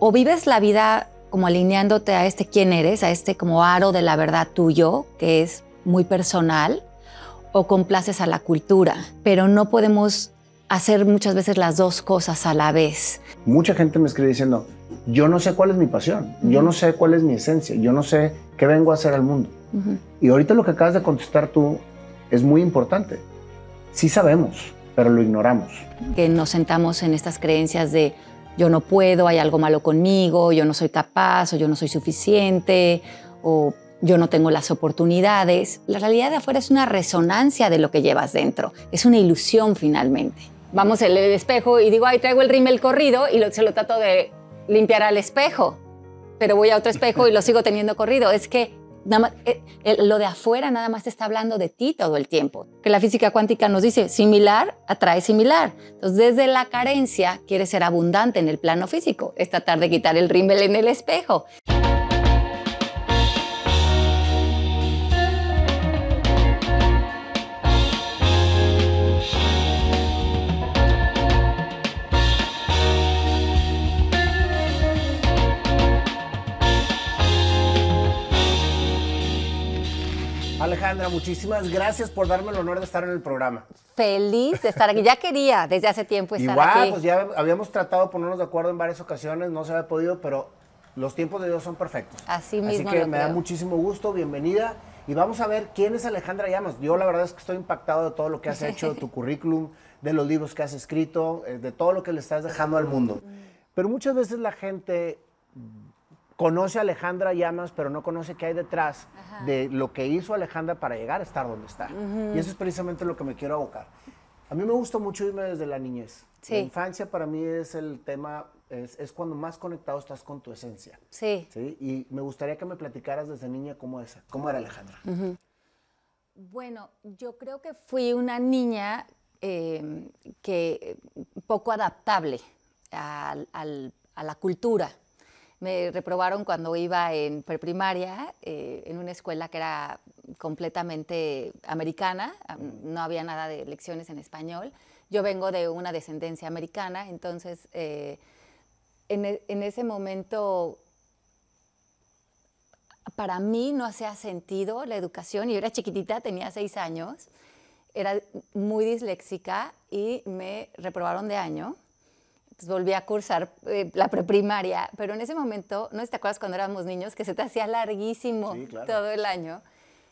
o, vives la vida como alineándote a este quién eres, a este como aro de la verdad tuyo, que es muy personal, o complaces a la cultura, pero no podemos hacer muchas veces las dos cosas a la vez. Mucha gente me escribe diciendo, yo no sé cuál es mi pasión, yo no sé cuál es mi esencia, yo no sé qué vengo a hacer al mundo. Y ahorita lo que acabas de contestar tú es muy importante. Sí sabemos, pero lo ignoramos. Que nos sentamos en estas creencias de yo no puedo, hay algo malo conmigo, yo no soy capaz o yo no soy suficiente o yo no tengo las oportunidades. La realidad de afuera es una resonancia de lo que llevas dentro, es una ilusión finalmente. Vamos al espejo y digo, ay, traigo el rímel corrido y lo, se lo trato de limpiar al espejo, pero voy a otro espejo y lo sigo teniendo corrido. Es que eh, lo de afuera nada más te está hablando de ti todo el tiempo. Que la física cuántica nos dice, similar atrae similar. Entonces, desde la carencia quieres ser abundante en el plano físico, es tratar de quitar el rímel en el espejo. Alejandra, muchísimas gracias por darme el honor de estar en el programa. Feliz de estar aquí. Ya quería desde hace tiempo estar Igual, pues ya habíamos tratado de ponernos de acuerdo en varias ocasiones, no se había podido, pero los tiempos de Dios son perfectos. Así mismo. Así que me da muchísimo gusto, bienvenida. Y vamos a ver quién es Alejandra Llamas. Yo la verdad es que estoy impactado de todo lo que has hecho, de tu currículum, de los libros que has escrito, eh, de todo lo que le estás dejando al mundo. Pero muchas veces la gente conoce a Alejandra Llamas, pero no conoce qué hay detrás de lo que hizo Alejandra para llegar a estar donde está. Y eso es precisamente lo que me quiero abocar. A mí me gusta mucho irme desde la niñez. La infancia para mí es el tema, es, cuando más conectado estás con tu esencia. Sí. Y me gustaría que me platicaras desde niña cómo, era Alejandra. Bueno, yo creo que fui una niña em, que eh, poco adaptable a la cultura me reprobaron cuando iba en preprimaria, eh, en una escuela que era completamente americana, mm, no había nada de lecciones en español. Yo vengo de una descendencia americana, entonces eh, en, e, en, ese momento para mí no hacía sentido la educación. Yo era chiquitita, tenía seis años, era muy disléxica y me reprobaron de año volví a cursar eh, la preprimaria, pero en ese momento, no te acuerdas cuando éramos niños, que se te hacía larguísimo todo el año.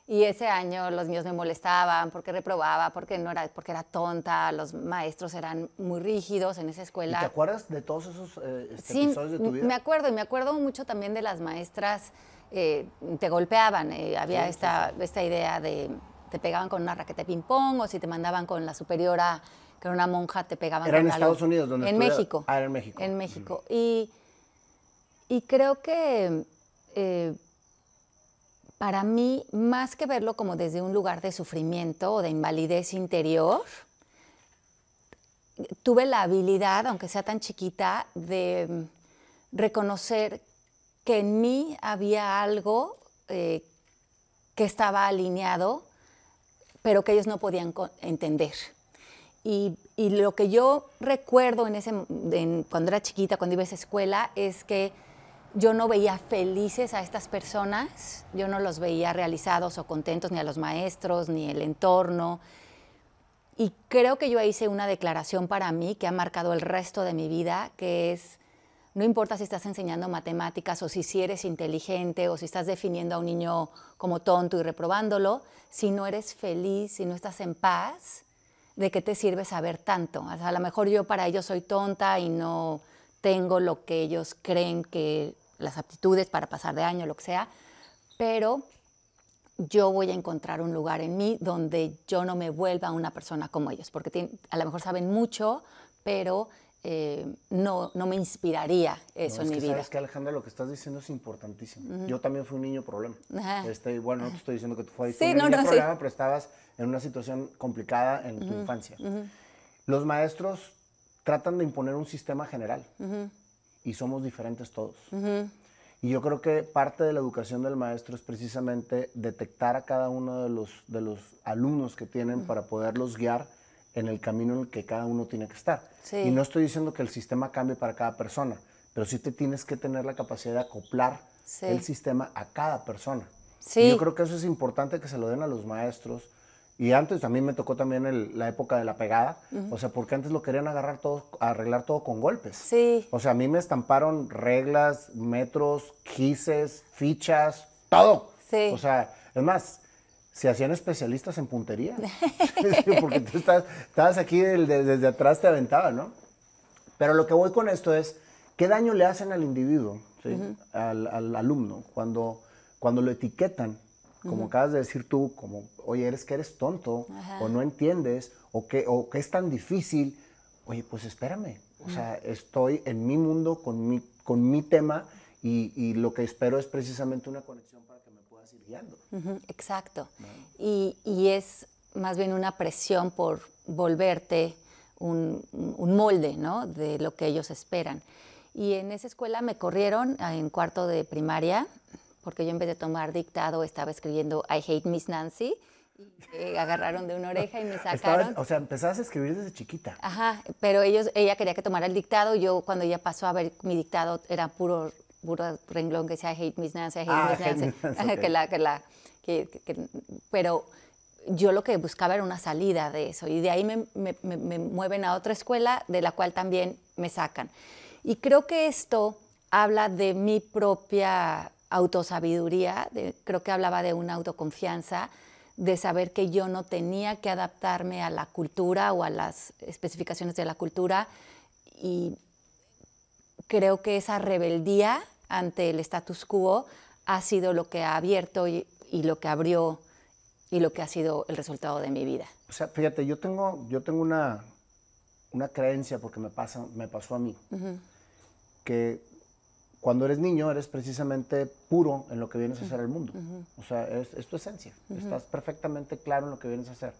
Y ese año los niños me molestaban porque reprobaba, porque no era, porque era tonta, los maestros eran muy rígidos en esa escuela. ¿Te acuerdas de todos esos eh, este, episodios de tu vida? Me acuerdo, y me acuerdo mucho también de las maestras, eh, te golpeaban, había esta, esta idea de te pegaban con una raqueta de ping-pong o si te mandaban con la superiora que era una monja, te pegaban ¿Era en Estados Unidos donde En México. Ah, era en México. En México. y, y, creo que eh, para mí, más que verlo como desde un lugar de sufrimiento o de invalidez interior, tuve la habilidad, aunque sea tan chiquita, de reconocer que en mí había algo eh, que estaba alineado, pero que ellos no podían entender. Y, lo que yo recuerdo en ese, cuando era chiquita, cuando iba a esa escuela, es que yo no veía felices a estas personas, yo no los veía realizados o contentos, ni a los maestros, ni el entorno. Y creo que yo hice una declaración para mí que ha marcado el resto de mi vida, que es, no importa si estás enseñando matemáticas o si eres inteligente o si estás definiendo a un niño como tonto y reprobándolo, si no eres feliz, si no estás en paz, ¿de qué te sirve saber tanto? a lo mejor yo para ellos soy tonta y no tengo lo que ellos creen que las aptitudes para pasar de año, lo que sea, pero yo voy a encontrar un lugar en mí donde yo no me vuelva una persona como ellos, porque a lo mejor saben mucho, pero eh, no, no me inspiraría eso es en mi vida. que Alejandra, lo que estás diciendo es importantísimo. Yo también fui un niño problema. Este, bueno no te estoy diciendo que tú fuiste un niño problema, pero estabas en una situación complicada en tu infancia. Los maestros tratan de imponer un sistema general y somos diferentes todos. Y yo creo que parte de la educación del maestro es precisamente detectar a cada uno de los, de los alumnos que tienen para poderlos guiar en el camino en el que cada uno tiene que estar. Y no estoy diciendo que el sistema cambie para cada persona, pero sí te tienes que tener la capacidad de acoplar el sistema a cada persona. Y yo creo que eso es importante que se lo den a los maestros, y antes a mí me tocó también la época de la pegada, o sea, porque antes lo querían agarrar todo, arreglar todo con golpes. Sí. O sea, a mí me estamparon reglas, metros, quises, fichas, todo. Sí. O sea, es más, se hacían especialistas en puntería. porque tú estás, estabas aquí desde, atrás te aventaba ¿no? Pero lo que voy con esto es, ¿qué daño le hacen al individuo, al, al, alumno, cuando, cuando lo etiquetan como acabas de decir tú, como, oye, eres que eres tonto, o no entiendes, o que, o que es tan difícil, oye, pues espérame, o sea, estoy en mi mundo, con mi, con mi tema, y, y, lo que espero es precisamente una conexión para que me puedas ir guiando. Exacto. Y, y, es más bien una presión por volverte un, un molde, ¿no? De lo que ellos esperan. Y en esa escuela me corrieron ah, en cuarto de primaria, porque yo en vez de tomar dictado estaba escribiendo I hate Miss Nancy. Eh, agarraron de una oreja y me sacaron. o sea, empezabas a escribir desde chiquita. Ajá, pero ellos, ella quería que tomara el dictado. Yo, cuando ella pasó a ver mi dictado, era puro, renglón que decía I hate Miss Nancy, I hate ah, Miss Nancy. que la, que la, pero yo lo que buscaba era una salida de eso. Y de ahí me, me, me mueven a otra escuela, de la cual también me sacan. Y creo que esto habla de mi propia autosabiduría, creo que hablaba de una autoconfianza, de saber que yo no tenía que adaptarme a la cultura o a las especificaciones de la cultura y creo que esa rebeldía ante el status quo ha sido lo que ha abierto y, lo que abrió y lo que ha sido el resultado de mi vida. O sea, fíjate, yo tengo, yo tengo una, una creencia, porque me, pasa, me pasó a mí, que cuando eres niño eres precisamente puro en lo que vienes a hacer al mundo. O sea, es, tu esencia. Estás perfectamente claro en lo que vienes a hacer.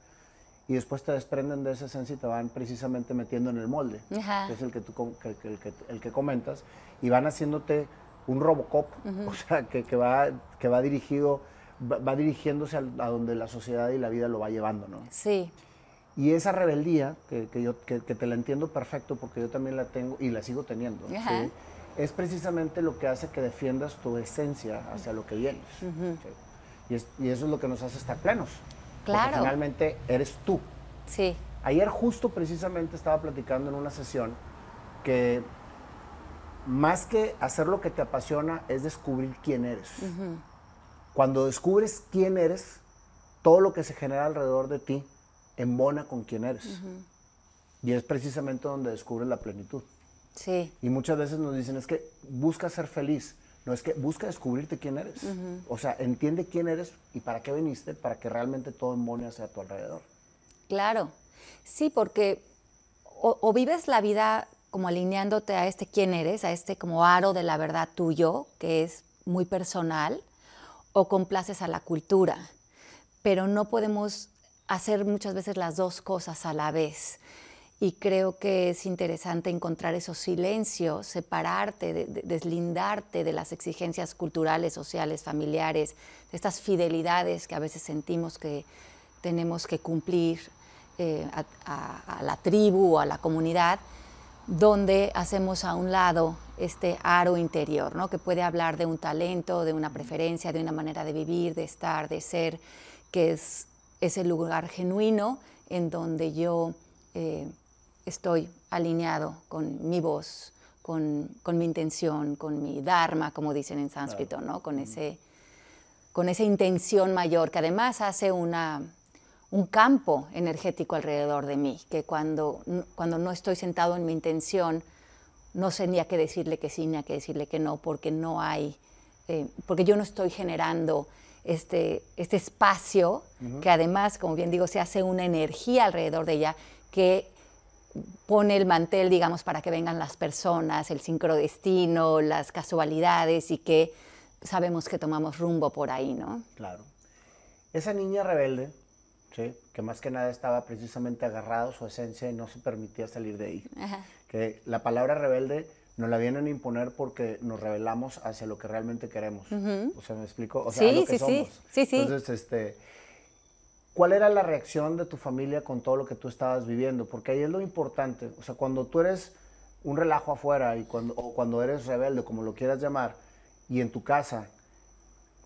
Y después te desprenden de esa esencia y te van precisamente metiendo en el molde, que es el que tú el, que, el que comentas, y van haciéndote un Robocop, o sea, que, va, que va dirigido, va, dirigiéndose a, donde la sociedad y la vida lo va llevando, ¿no? Sí. Y esa rebeldía, que, yo, que, te la entiendo perfecto porque yo también la tengo y la sigo teniendo, ¿sí? es precisamente lo que hace que defiendas tu esencia hacia lo que vienes. y, eso es lo que nos hace estar plenos. Claro. finalmente eres tú. Sí. Ayer justo precisamente estaba platicando en una sesión que más que hacer lo que te apasiona es descubrir quién eres. Cuando descubres quién eres, todo lo que se genera alrededor de ti embona con quién eres. Y es precisamente donde descubres la plenitud. Y muchas veces nos dicen, es que busca ser feliz. No, es que busca descubrirte quién eres. O sea, entiende quién eres y para qué viniste, para que realmente todo sea a tu alrededor. Claro. Sí, porque o, o, vives la vida como alineándote a este quién eres, a este como aro de la verdad tuyo, que es muy personal, o complaces a la cultura. Pero no podemos hacer muchas veces las dos cosas a la vez y creo que es interesante encontrar esos silencios, separarte, de, deslindarte de las exigencias culturales, sociales, familiares, de estas fidelidades que a veces sentimos que tenemos que cumplir eh, a, la tribu o a la comunidad, donde hacemos a un lado este aro interior, ¿no? que puede hablar de un talento, de una preferencia, de una manera de vivir, de estar, de ser, que es ese lugar genuino en donde yo... Eh, estoy alineado con mi voz, con, mi intención, con mi dharma, como dicen en sánscrito, ¿no? Con, ese, con esa intención mayor, que además hace una, un campo energético alrededor de mí, que cuando, cuando no estoy sentado en mi intención, no sé ni a qué decirle que sí, ni a qué decirle que no, porque no hay, eh, porque yo no estoy generando este, este espacio, que además, como bien digo, se hace una energía alrededor de ella que pone el mantel, digamos, para que vengan las personas, el sincrodestino, las casualidades y que sabemos que tomamos rumbo por ahí, ¿no? Claro. Esa niña rebelde, ¿sí? que más que nada estaba precisamente agarrado, a su esencia y no se permitía salir de ahí. Que la palabra rebelde nos la vienen a imponer porque nos rebelamos hacia lo que realmente queremos. O sea, ¿me explico? sí, Sí, sí, sí. Entonces, este ¿Cuál era la reacción de tu familia con todo lo que tú estabas viviendo? Porque ahí es lo importante. O sea, cuando tú eres un relajo afuera y cuando, o cuando eres rebelde, como lo quieras llamar, y en tu casa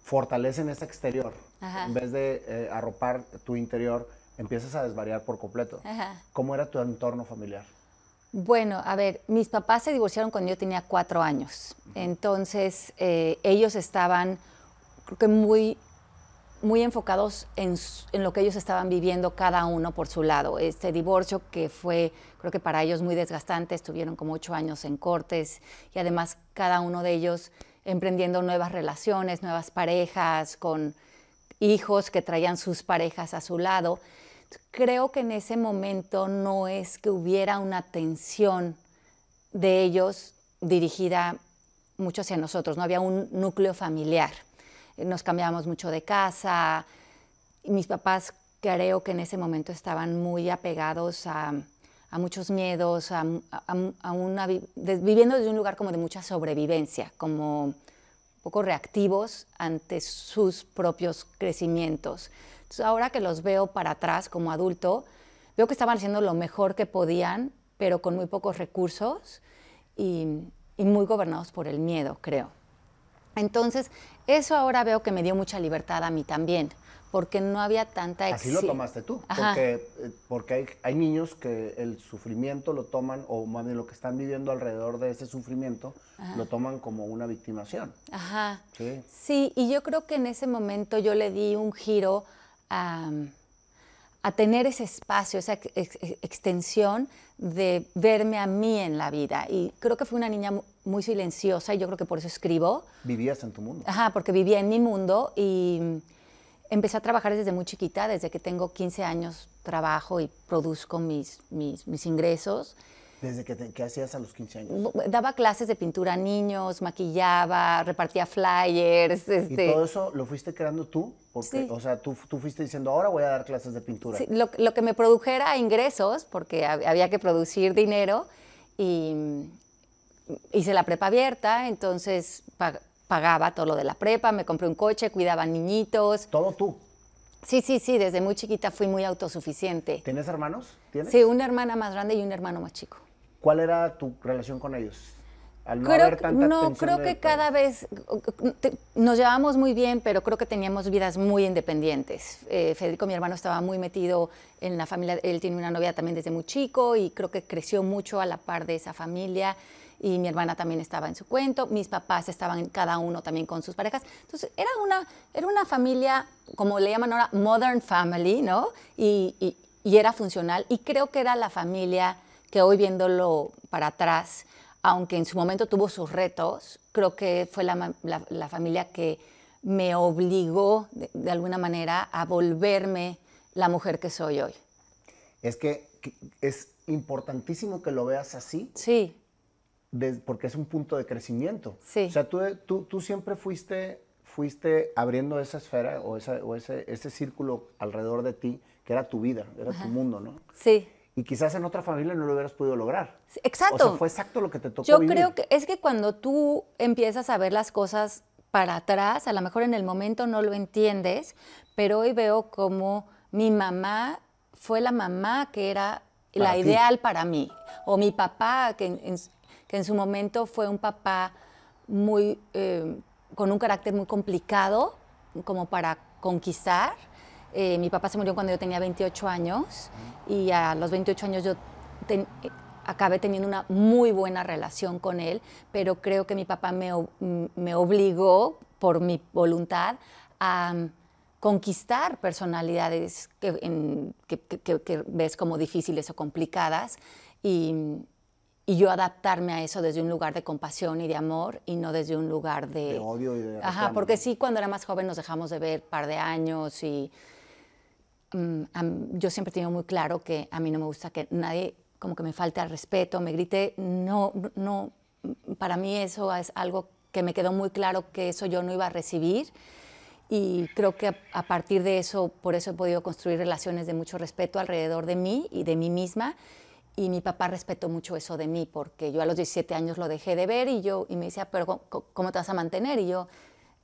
fortalecen ese exterior, en vez de eh, arropar tu interior, empiezas a desvariar por completo. ¿Cómo era tu entorno familiar? Bueno, a ver, mis papás se divorciaron cuando yo tenía cuatro años. Entonces, eh, ellos estaban, creo que muy muy enfocados en, lo que ellos estaban viviendo cada uno por su lado. Este divorcio que fue, creo que para ellos muy desgastante, estuvieron como ocho años en cortes y además cada uno de ellos emprendiendo nuevas relaciones, nuevas parejas, con hijos que traían sus parejas a su lado. Creo que en ese momento no es que hubiera una tensión de ellos dirigida mucho hacia nosotros, no había un núcleo familiar nos cambiábamos mucho de casa. Y mis papás creo que en ese momento estaban muy apegados a, muchos miedos, a, a, una, viviendo desde un lugar como de mucha sobrevivencia, como poco reactivos ante sus propios crecimientos. Entonces, ahora que los veo para atrás como adulto, veo que estaban haciendo lo mejor que podían, pero con muy pocos recursos y, y muy gobernados por el miedo, creo. Entonces, eso ahora veo que me dio mucha libertad a mí también, porque no había tanta Así lo tomaste tú, porque, eh, porque hay, niños que el sufrimiento lo toman, o más lo que están viviendo alrededor de ese sufrimiento, lo toman como una victimación. Ajá. ¿Sí? y yo creo que en ese momento yo le di un giro a, a tener ese espacio, esa extensión de verme a mí en la vida. Y creo que fue una niña muy silenciosa y yo creo que por eso escribo. Vivías en tu mundo. Ajá, porque vivía en mi mundo y mm, empecé a trabajar desde muy chiquita, desde que tengo 15 años trabajo y produzco mis, mis ingresos. ¿Desde que, hacías a los 15 años? Daba clases de pintura a niños, maquillaba, repartía flyers. ¿Y este todo eso lo fuiste creando tú? Porque, O sea, tú, fuiste diciendo, ahora voy a dar clases de pintura. lo, que me produjera ingresos, porque había que producir dinero, y mm, hice la prepa abierta, entonces pagaba todo lo de la prepa, me compré un coche, cuidaba niñitos. ¿Todo tú? Sí, sí, sí, desde muy chiquita fui muy autosuficiente. ¿Tienes hermanos? Sí, una hermana más grande y un hermano más chico. ¿Cuál era tu relación con ellos? Al no creo, haber tanta no, creo que cada vez nos llevábamos muy bien, pero creo que teníamos vidas muy independientes. Eh, Federico, mi hermano, estaba muy metido en la familia, él tiene una novia también desde muy chico y creo que creció mucho a la par de esa familia y mi hermana también estaba en su cuento, mis papás estaban cada uno también con sus parejas. Entonces, era una, era una familia, como le llaman ahora, modern family, ¿no? y era funcional y creo que era la familia que hoy viéndolo para atrás, aunque en su momento tuvo sus retos, creo que fue la, familia que me obligó de, alguna manera a volverme la mujer que soy hoy. Es que es importantísimo que lo veas así. Sí. porque es un punto de crecimiento. Sí. O sea, tú, tú, siempre fuiste fuiste abriendo esa esfera o, ese, círculo alrededor de ti, que era tu vida, era tu mundo, ¿no? Sí y quizás en otra familia no lo hubieras podido lograr. Exacto. fue exacto lo que te tocó. Yo creo que es que cuando tú empiezas a ver las cosas para atrás, a lo mejor en el momento no lo entiendes, pero hoy veo como mi mamá fue la mamá que era la ideal para mí, o mi papá, que en, su momento fue un papá muy, eh, con un carácter muy complicado, como para conquistar, eh, mi papá se murió cuando yo tenía 28 años y a los 28 años yo eh, acabé teniendo una muy buena relación con él, pero creo que mi papá me, mm, obligó por mi voluntad a mm, conquistar personalidades que, ves como difíciles o complicadas y, yo adaptarme a eso desde un lugar de compasión y de amor y no desde un lugar de, de odio y de ajá porque sí cuando era más joven nos dejamos de ver par de años y Mm, yo siempre he tenido muy claro que a mí no me gusta que nadie como que me falte al respeto, me grite, no, no, para mí eso es algo que me quedó muy claro que eso yo no iba a recibir y creo que a, a partir de eso, por eso he podido construir relaciones de mucho respeto alrededor de mí y de mí misma y mi papá respetó mucho eso de mí porque yo a los 17 años lo dejé de ver y yo y me decía, "Pero ¿cómo te vas a mantener?" y yo,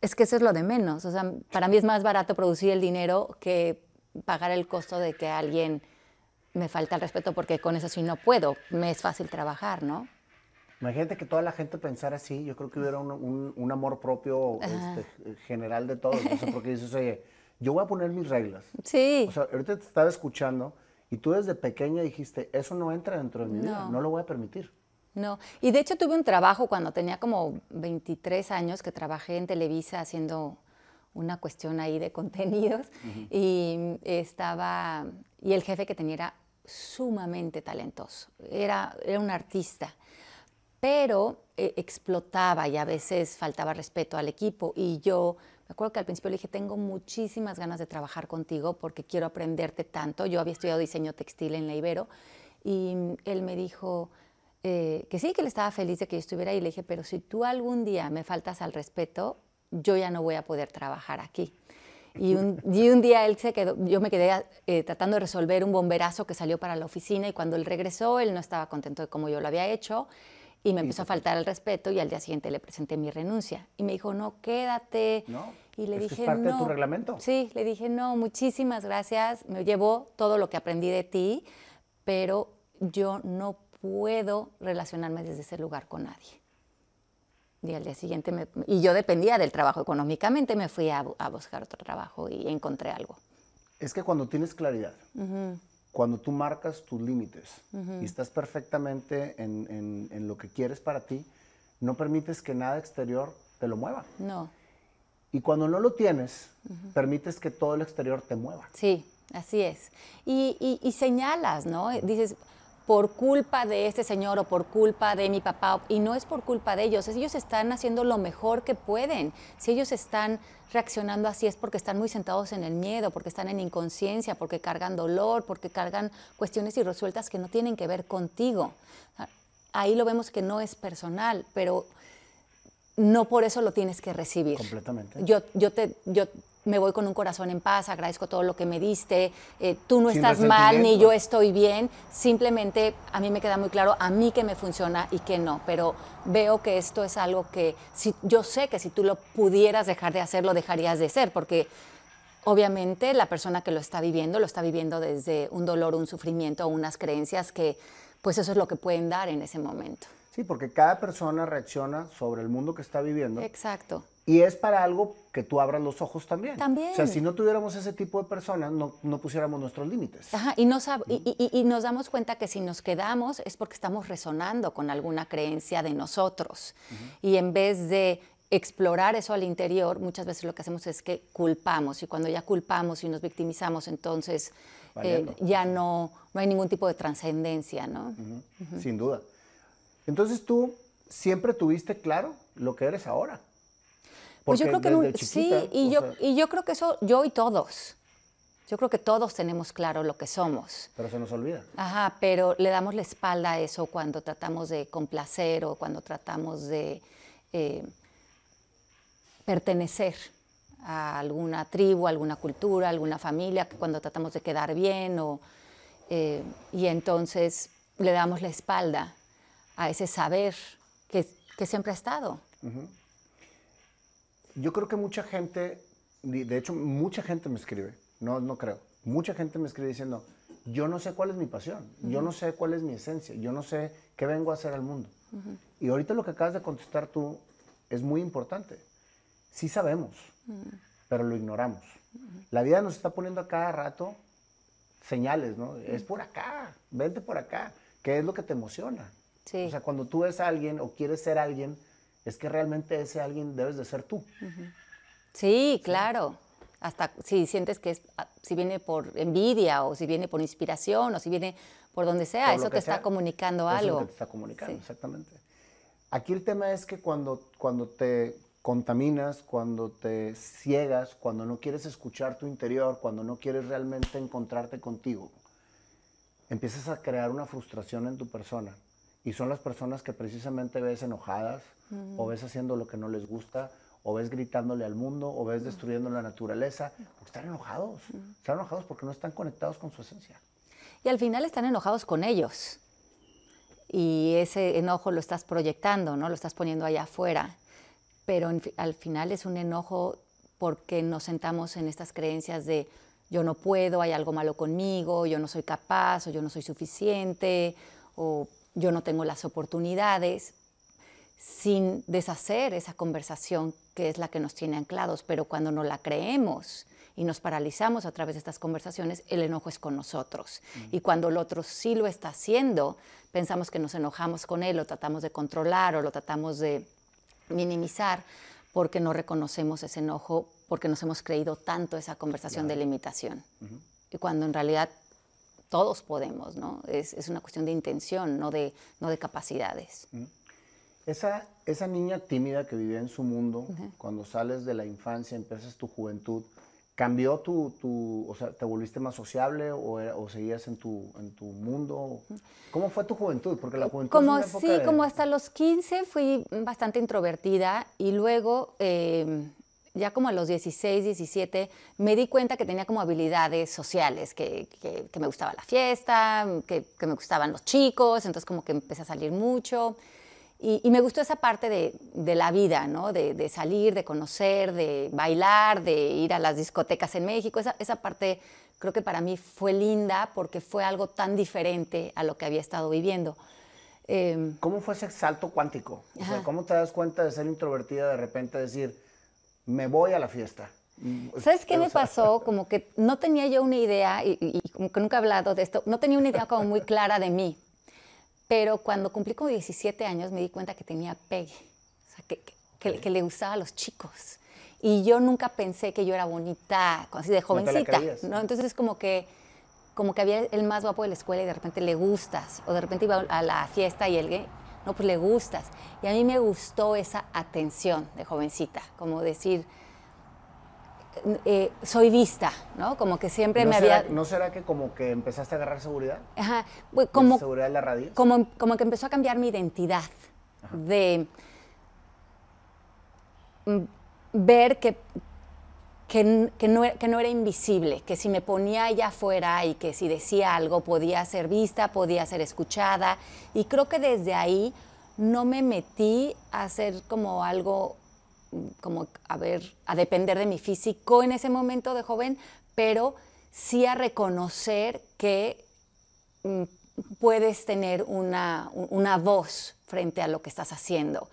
"Es que eso es lo de menos, o sea, para mí es más barato producir el dinero que pagar el costo de que alguien me falta el respeto porque con eso sí no puedo, me es fácil trabajar, ¿no? Imagínate que toda la gente pensara así, yo creo que hubiera un, un, amor propio este, general de todos, porque dices, oye, yo voy a poner mis reglas. Sí. O sea, ahorita te estaba escuchando y tú desde pequeña dijiste, eso no entra dentro de mi no. vida, no lo voy a permitir. No, y de hecho tuve un trabajo cuando tenía como 23 años que trabajé en Televisa haciendo una cuestión ahí de contenidos y estaba, y el jefe que tenía era sumamente talentoso, era, era un artista, pero eh, explotaba y a veces faltaba respeto al equipo y yo me acuerdo que al principio le dije, tengo muchísimas ganas de trabajar contigo porque quiero aprenderte tanto. Yo había estudiado diseño textil en la Ibero y él me dijo eh, que sí, que él estaba feliz de que yo estuviera ahí. Le dije, pero si tú algún día me faltas al respeto, yo ya no voy a poder trabajar aquí. Y un, día él se quedó, yo me quedé eh, tratando de resolver un bomberazo que salió para la oficina y cuando él regresó, él no estaba contento de cómo yo lo había hecho y me empezó a faltar el respeto y al día siguiente le presenté mi renuncia. Y me dijo, no, quédate. No, y le dije, no. es parte de tu reglamento. Sí, le dije, no, muchísimas gracias, me llevó todo lo que aprendí de ti, pero yo no puedo relacionarme desde ese lugar con nadie. Y al día siguiente, y yo dependía del trabajo económicamente, me fui a, buscar otro trabajo y encontré algo. Es que cuando tienes claridad, cuando tú marcas tus límites y estás perfectamente en, en, lo que quieres para ti, no permites que nada exterior te lo mueva. No. Y cuando no lo tienes, permites que todo el exterior te mueva. Sí, así es. Y, y, y señalas, ¿no? Dices, por culpa de este señor o por culpa de mi papá, y no es por culpa de ellos, ellos están haciendo lo mejor que pueden. Si ellos están reaccionando así es porque están muy sentados en el miedo, porque están en inconsciencia, porque cargan dolor, porque cargan cuestiones irresueltas que no tienen que ver contigo. Ahí lo vemos que no es personal, pero no por eso lo tienes que recibir. Completamente. Yo, yo, te, yo me voy con un corazón en paz, agradezco todo lo que me diste, eh, tú no estás mal ni yo estoy bien, simplemente a mí me queda muy claro a mí que me funciona y que no, pero veo que esto es algo que si, yo sé que si tú lo pudieras dejar de hacer, lo dejarías de hacer, porque obviamente la persona que lo está viviendo, lo está viviendo desde un dolor, un sufrimiento, unas creencias que pues eso es lo que pueden dar en ese momento. Sí, porque cada persona reacciona sobre el mundo que está viviendo. Exacto. Y es para algo que tú abras los ojos también. También. O sea, si no tuviéramos ese tipo de personas, no, pusiéramos nuestros límites. Ajá, y, nos, y, nos damos cuenta que si nos quedamos es porque estamos resonando con alguna creencia de nosotros. Y en vez de explorar eso al interior, muchas veces lo que hacemos es que culpamos. Y cuando ya culpamos y nos victimizamos, entonces eh, ya no, no hay ningún tipo de trascendencia, ¿no? Sin duda. Entonces tú siempre tuviste claro lo que eres ahora. Pues yo creo que sí, y yo, yo creo que eso, yo y todos. Yo creo que todos tenemos claro lo que somos. Pero se nos olvida. Ajá, pero le damos la espalda a eso cuando tratamos de complacer o cuando tratamos de eh, pertenecer a alguna tribu, alguna cultura, alguna familia, cuando tratamos de quedar bien o, eh, y entonces le damos la espalda a ese saber que, siempre ha estado. Yo creo que mucha gente, de hecho mucha gente me escribe, no, no creo, mucha gente me escribe diciendo, yo no sé cuál es mi pasión, yo no sé cuál es mi esencia, yo no sé qué vengo a hacer al mundo. Y ahorita lo que acabas de contestar tú es muy importante. Sí sabemos, pero lo ignoramos. La vida nos está poniendo a cada rato señales, ¿no? Es por acá, vente por acá, ¿qué es lo que te emociona? O sea, cuando tú ves a alguien o quieres ser alguien, es que realmente ese alguien debes de ser tú. Sí, claro. Hasta si sientes que es, ah, si viene por envidia o si viene por inspiración o si viene por donde sea, eso te está comunicando algo. Eso te está comunicando, exactamente. Aquí el tema es que cuando, cuando te contaminas, cuando te ciegas, cuando no quieres escuchar tu interior, cuando no quieres realmente encontrarte contigo, empiezas a crear una frustración en tu persona. Y son las personas que precisamente ves enojadas, o ves haciendo lo que no les gusta, o ves gritándole al mundo, o ves destruyendo la naturaleza, porque están enojados. Están enojados porque no están conectados con su esencia. Y al final están enojados con ellos. Y ese enojo lo estás proyectando, ¿no? Lo estás poniendo allá afuera. Pero al final es un enojo porque nos sentamos en estas creencias de yo no puedo, hay algo malo conmigo, yo no soy capaz, o yo no soy suficiente, o yo no tengo las oportunidades, sin deshacer esa conversación que es la que nos tiene anclados, pero cuando no la creemos y nos paralizamos a través de estas conversaciones, el enojo es con nosotros. Mm. Y cuando el otro sí lo está haciendo, pensamos que nos enojamos con él, lo tratamos de controlar o lo tratamos de minimizar, porque no reconocemos ese enojo, porque nos hemos creído tanto esa conversación de limitación. Y cuando en realidad todos podemos, ¿no? Es, una cuestión de intención, no de, capacidades. Mm. Esa, esa niña tímida que vivía en su mundo, cuando sales de la infancia, empiezas tu juventud, ¿cambió tu, tu o sea, te volviste más sociable o, e, seguías en tu, en tu mundo? ¿Cómo fue tu juventud? Porque la eh, juventud... Como es sí, como hasta los 15 fui bastante introvertida y luego... Em, ya como a los 16, 17, me di cuenta que tenía como habilidades sociales, que, que, que me gustaba la fiesta, que, que, me gustaban los chicos, entonces como que empecé a salir mucho. Y, me gustó esa parte de, la vida, ¿no? De, salir, de conocer, de bailar, de ir a las discotecas en México. Esa, esa, parte creo que para mí fue linda porque fue algo tan diferente a lo que había estado viviendo. Em, ¿Cómo fue ese salto cuántico? ¿Cómo te das cuenta de ser introvertida de repente decir, me voy a la fiesta? ¿Sabes qué me pasó? Como que no tenía yo una idea, y, y como que nunca he hablado de esto, no tenía una idea como muy clara de mí. Pero cuando cumplí como 17 años me di cuenta que tenía pegue, o sea, que, que, le gustaba a los chicos. Y yo nunca pensé que yo era bonita, así de jovencita. No, Entonces es como que como que había el más guapo de la escuela y de repente le gustas, o de repente iba a la fiesta y él, no, pues le gustas. Y a mí me gustó esa atención de jovencita, como decir, eh, soy vista, ¿no? Como que siempre me había... ¿No será que como que empezaste a agarrar seguridad? Ajá, como... ¿Seguridad de la radio? Como, que empezó a cambiar mi identidad de mm, ver que, que, no, que no era invisible, que si me ponía allá afuera y que si decía algo podía ser vista, podía ser escuchada. Y creo que desde ahí no me metí a hacer como algo como a ver, a depender de mi físico en ese momento de joven, pero sí a reconocer que mm, puedes tener una, una, voz frente a lo que estás haciendo.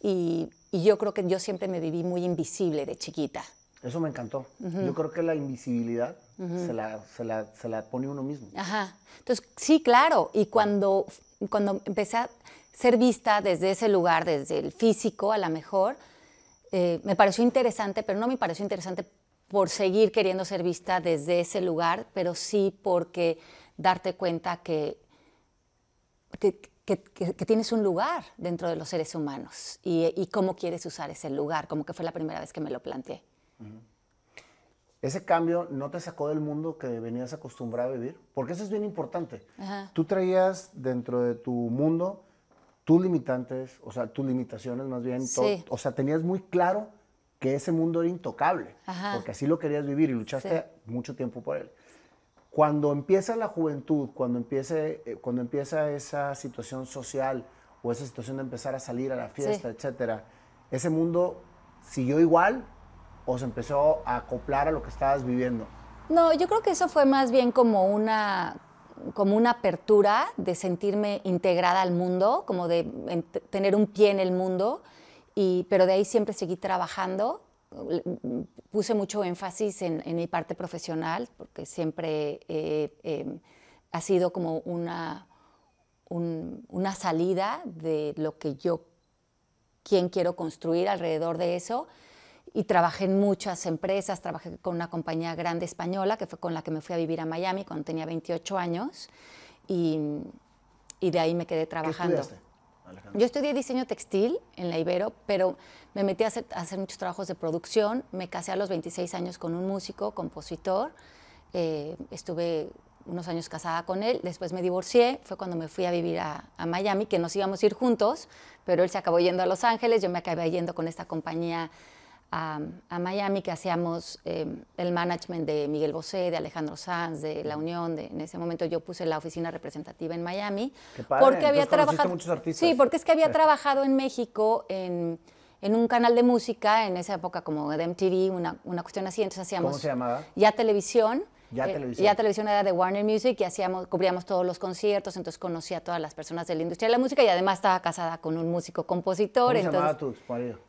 Y, yo creo que yo siempre me viví muy invisible de chiquita. Eso me encantó. Yo creo que la invisibilidad se, la, se, la, se, la, pone uno mismo. Ajá. Entonces, sí, claro. Y cuando, cuando empecé a ser vista desde ese lugar, desde el físico a lo mejor, eh, me pareció interesante, pero no me pareció interesante por seguir queriendo ser vista desde ese lugar, pero sí porque darte cuenta que, que, tienes un lugar dentro de los seres humanos y, cómo quieres usar ese lugar, como que fue la primera vez que me lo planteé. ¿Ese cambio no te sacó del mundo que venías acostumbrado a vivir? Porque eso es bien importante. Tú traías dentro de tu mundo tus limitantes, o sea, tus limitaciones más bien, o sea, tenías muy claro que ese mundo era intocable, porque así lo querías vivir y luchaste mucho tiempo por él. Cuando empieza la juventud, cuando, empiece, eh, cuando empieza esa situación social o esa situación de empezar a salir a la fiesta, etc., etcétera, ese mundo siguió igual o se empezó a acoplar a lo que estabas viviendo. No, yo creo que eso fue más bien como una como una apertura de sentirme integrada al mundo, como de tener un pie en el mundo, y, pero de ahí siempre seguí trabajando. Puse mucho énfasis en, mi parte profesional, porque siempre eh, em, ha sido como una, una salida de lo que yo, quien quiero construir alrededor de eso, y trabajé en muchas empresas, trabajé con una compañía grande española, que fue con la que me fui a vivir a Miami cuando tenía 28 años, y, y de ahí me quedé trabajando. Yo estudié diseño textil en la Ibero, pero me metí a hacer, muchos trabajos de producción, me casé a los 26 años con un músico, compositor, eh, estuve unos años casada con él, después me divorcié, fue cuando me fui a vivir a, a, Miami, que nos íbamos a ir juntos, pero él se acabó yendo a Los Ángeles, yo me acabé yendo con esta compañía a, Miami, que hacíamos eh, el management de Miguel Bosé, de Alejandro Sanz, de La Unión. De, en ese momento yo puse la oficina representativa en Miami. Qué porque había trabajado Sí, porque es que había trabajado en México en, un canal de música, en esa época como de MTV, una, una cuestión así. Entonces hacíamos... ¿Cómo se llamaba? Ya Televisión. Ya, eh, televisión. ya televisión. era de Warner Music y hacíamos, cubríamos todos los conciertos, entonces conocía a todas las personas de la industria de la música y además estaba casada con un músico compositor. ¿Cómo se llamaba tu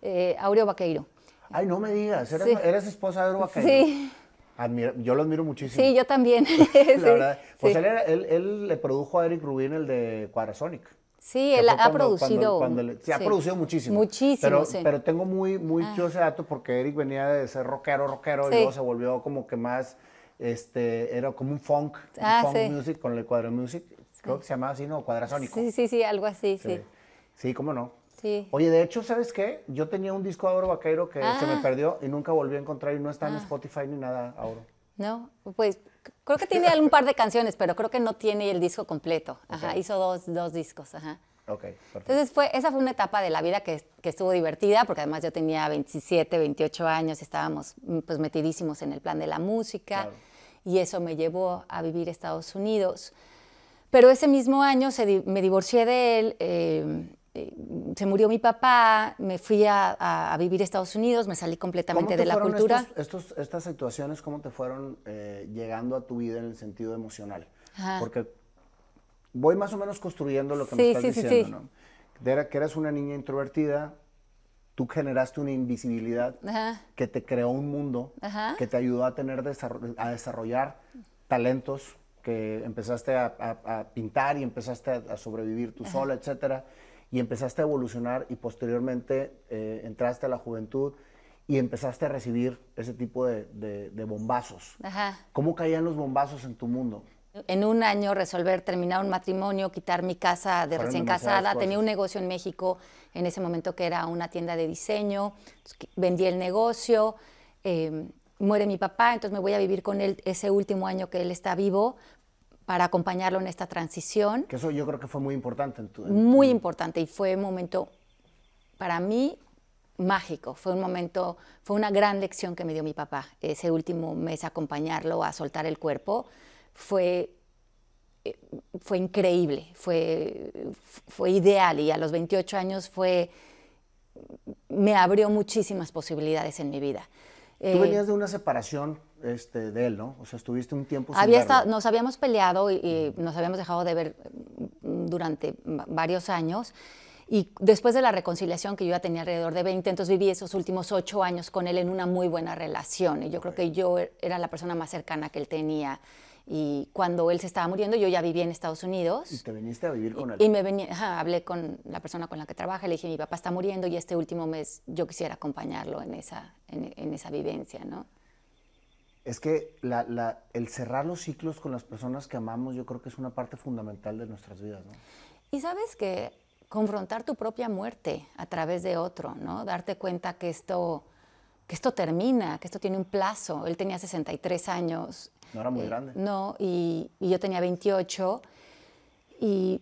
eh, Aureo Vaqueiro. Ay, no me digas, eres, esposa de Oro Sí. yo lo admiro muchísimo. Sí, yo también. la verdad. Pues él, le produjo a Eric Rubin el de Quadrasonic. Sí, él ha producido. sí, ha producido muchísimo. Muchísimo, pero, Pero tengo muy, muy ah. dato porque Eric venía de ser rockero, rockero, y luego se volvió como que más, este, era como un funk, un ah, funk music con el cuadro music. Creo que se llamaba así, ¿no? Cuadrasónico. Sí, sí, sí, algo así, sí. Sí, cómo no. Oye, de hecho, ¿sabes qué? Yo tenía un disco de Auro Vaqueiro que se me ah. perdió y nunca volví a encontrar y no está en ah. Spotify ni nada, ahora. No, pues creo que tiene un par de canciones, pero creo que no tiene el disco completo. Ajá, hizo dos, discos, Ok, Entonces, fue, esa fue una etapa de la vida que, estuvo divertida, porque además yo tenía 27, 28 años y estábamos mm, pues metidísimos en el plan de la música. Y eso me llevó a vivir a Estados Unidos. Pero ese mismo año me divorcié de él. Eh, eh, se murió mi papá, me fui a, vivir a Estados Unidos, me salí completamente de la cultura. Estos, fueron estas situaciones, ¿cómo te fueron eh, llegando a tu vida en el sentido emocional? Porque voy más o menos construyendo lo que me estás diciendo, Era que eras una niña introvertida, tú generaste una invisibilidad que te creó un mundo, que te ayudó a, tener a desarrollar talentos que empezaste a, a pintar y empezaste a, sobrevivir tú sola, etcétera y empezaste a evolucionar y posteriormente eh, entraste a la juventud y empezaste a recibir ese tipo de, bombazos. ¿Cómo caían los bombazos en tu mundo? En un año resolver, terminar un matrimonio, quitar mi casa de recién casada, tenía un negocio en México en ese momento que era una tienda de diseño, vendí el negocio, eh, muere mi papá, entonces me voy a vivir con él ese último año que él está vivo, para acompañarlo en esta transición. Que eso yo creo que fue muy importante en tu... muy importante y fue un momento para mí mágico, fue un momento, fue una gran lección que me dio mi papá, ese último mes acompañarlo a soltar el cuerpo, fue, eh, fue increíble, fue, fue ideal y a los 28 años fue, me abrió muchísimas posibilidades en mi vida. Tú eh, venías de una separación este, de él, ¿no? O sea, estuviste un tiempo Había Nos habíamos peleado y, nos habíamos dejado de ver mm, durante varios años. Y después de la reconciliación, que yo ya tenía alrededor de 20, entonces viví esos últimos ocho años con él en una muy buena relación. Y yo creo que yo er, era la persona más cercana que él tenía. Y cuando él se estaba muriendo, yo ya vivía en Estados Unidos. ¿Y te viniste a vivir con él? Y me venía, hablé con la persona con la que trabaja, le dije, mi papá está muriendo y este último mes yo quisiera acompañarlo en esa, en, en esa vivencia, ¿no? Es que el cerrar los ciclos con las personas que amamos yo creo que es una parte fundamental de nuestras vidas. Y sabes que confrontar tu propia muerte a través de otro, ¿no? Darte cuenta que esto, que esto termina, que esto tiene un plazo. Él tenía 63 años. No era muy eh, grande. No, y, yo tenía 28. Y,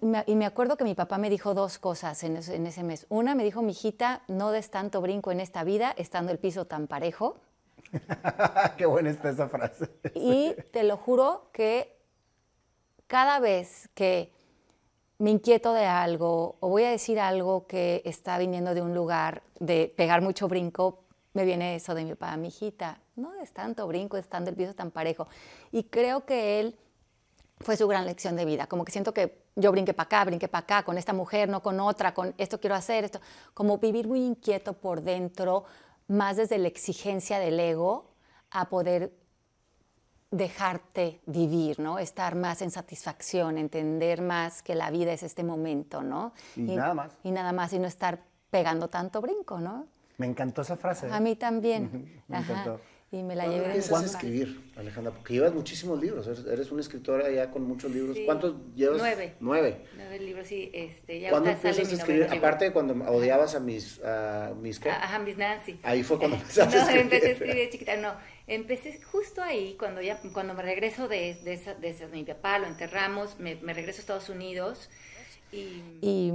me, acuerdo que mi papá me dijo dos cosas en ese, en ese mes. Una, me dijo, mi hijita, no des tanto brinco en esta vida estando el piso tan parejo. Qué buena está esa frase. Y te lo juro que cada vez que me inquieto de algo o voy a decir algo que está viniendo de un lugar de pegar mucho brinco, me viene eso de mi papá, mi hijita, no es tanto brinco, es el piso tan parejo. Y creo que él fue su gran lección de vida, como que siento que yo brinqué para acá, brinqué para acá, con esta mujer, no con otra, con esto quiero hacer, esto, como vivir muy inquieto por dentro, más desde la exigencia del ego a poder dejarte vivir, ¿no? Estar más en satisfacción, entender más que la vida es este momento, ¿no? Y, nada más. Y nada más, y no estar pegando tanto brinco, ¿no? Me encantó esa frase. ¿eh? A mí también. Me encantó y me la ¿Cuándo llevé. ¿Cuándo escribir, Alejandra? Porque llevas muchísimos libros, eres, una escritora ya con muchos libros. ¿Cuántos llevas? Nueve. Nueve. Nueve libros, sí. Este, ya ¿Cuándo empiezas a escribir? Aparte de cuando odiabas a mis, a mis, mis Nancy. Ahí fue cuando empezaste no, a escribir. No, empecé a escribir de chiquita, no. Empecé justo ahí, cuando ya cuando me regreso de, de, de mi papá, lo enterramos, me, regreso a Estados Unidos y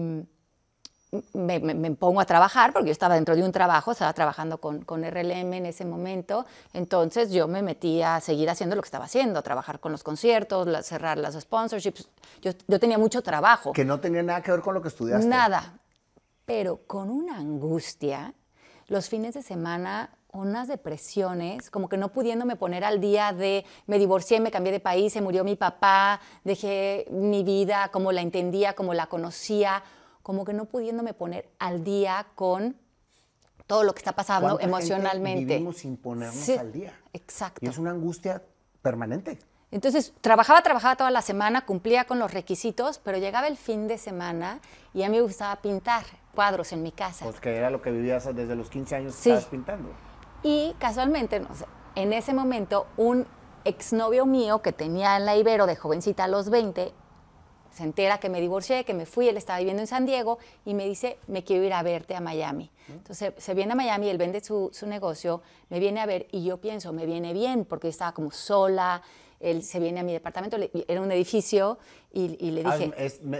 me, pongo a trabajar, porque yo estaba dentro de un trabajo, estaba trabajando con, con, RLM en ese momento, entonces yo me metí a seguir haciendo lo que estaba haciendo, a trabajar con los conciertos, cerrar las sponsorships, yo, yo, tenía mucho trabajo. Que no tenía nada que ver con lo que estudiaste. Nada, pero con una angustia, los fines de semana unas depresiones, como que no pudiéndome poner al día de me divorcié, me cambié de país, se murió mi papá, dejé mi vida como la entendía, como la conocía, como que no pudiéndome poner al día con todo lo que está pasando emocionalmente. vivimos sin ponernos al día. Exacto. es una angustia permanente. Entonces, trabajaba, trabajaba toda la semana, cumplía con los requisitos, pero llegaba el fin de semana y a mí me gustaba pintar cuadros en mi casa. Pues que era lo que vivías desde los 15 años, sí. estabas pintando. Y casualmente, no sé, en ese momento, un exnovio mío que tenía en la Ibero de jovencita a los 20, se entera que me divorcié, que me fui, él estaba viviendo en San Diego y me dice, me quiero ir a verte a Miami. Entonces se viene a Miami, él vende su, su negocio, me viene a ver y yo pienso, me viene bien porque estaba como sola, él se viene a mi departamento, era un edificio, y, le ah, dije...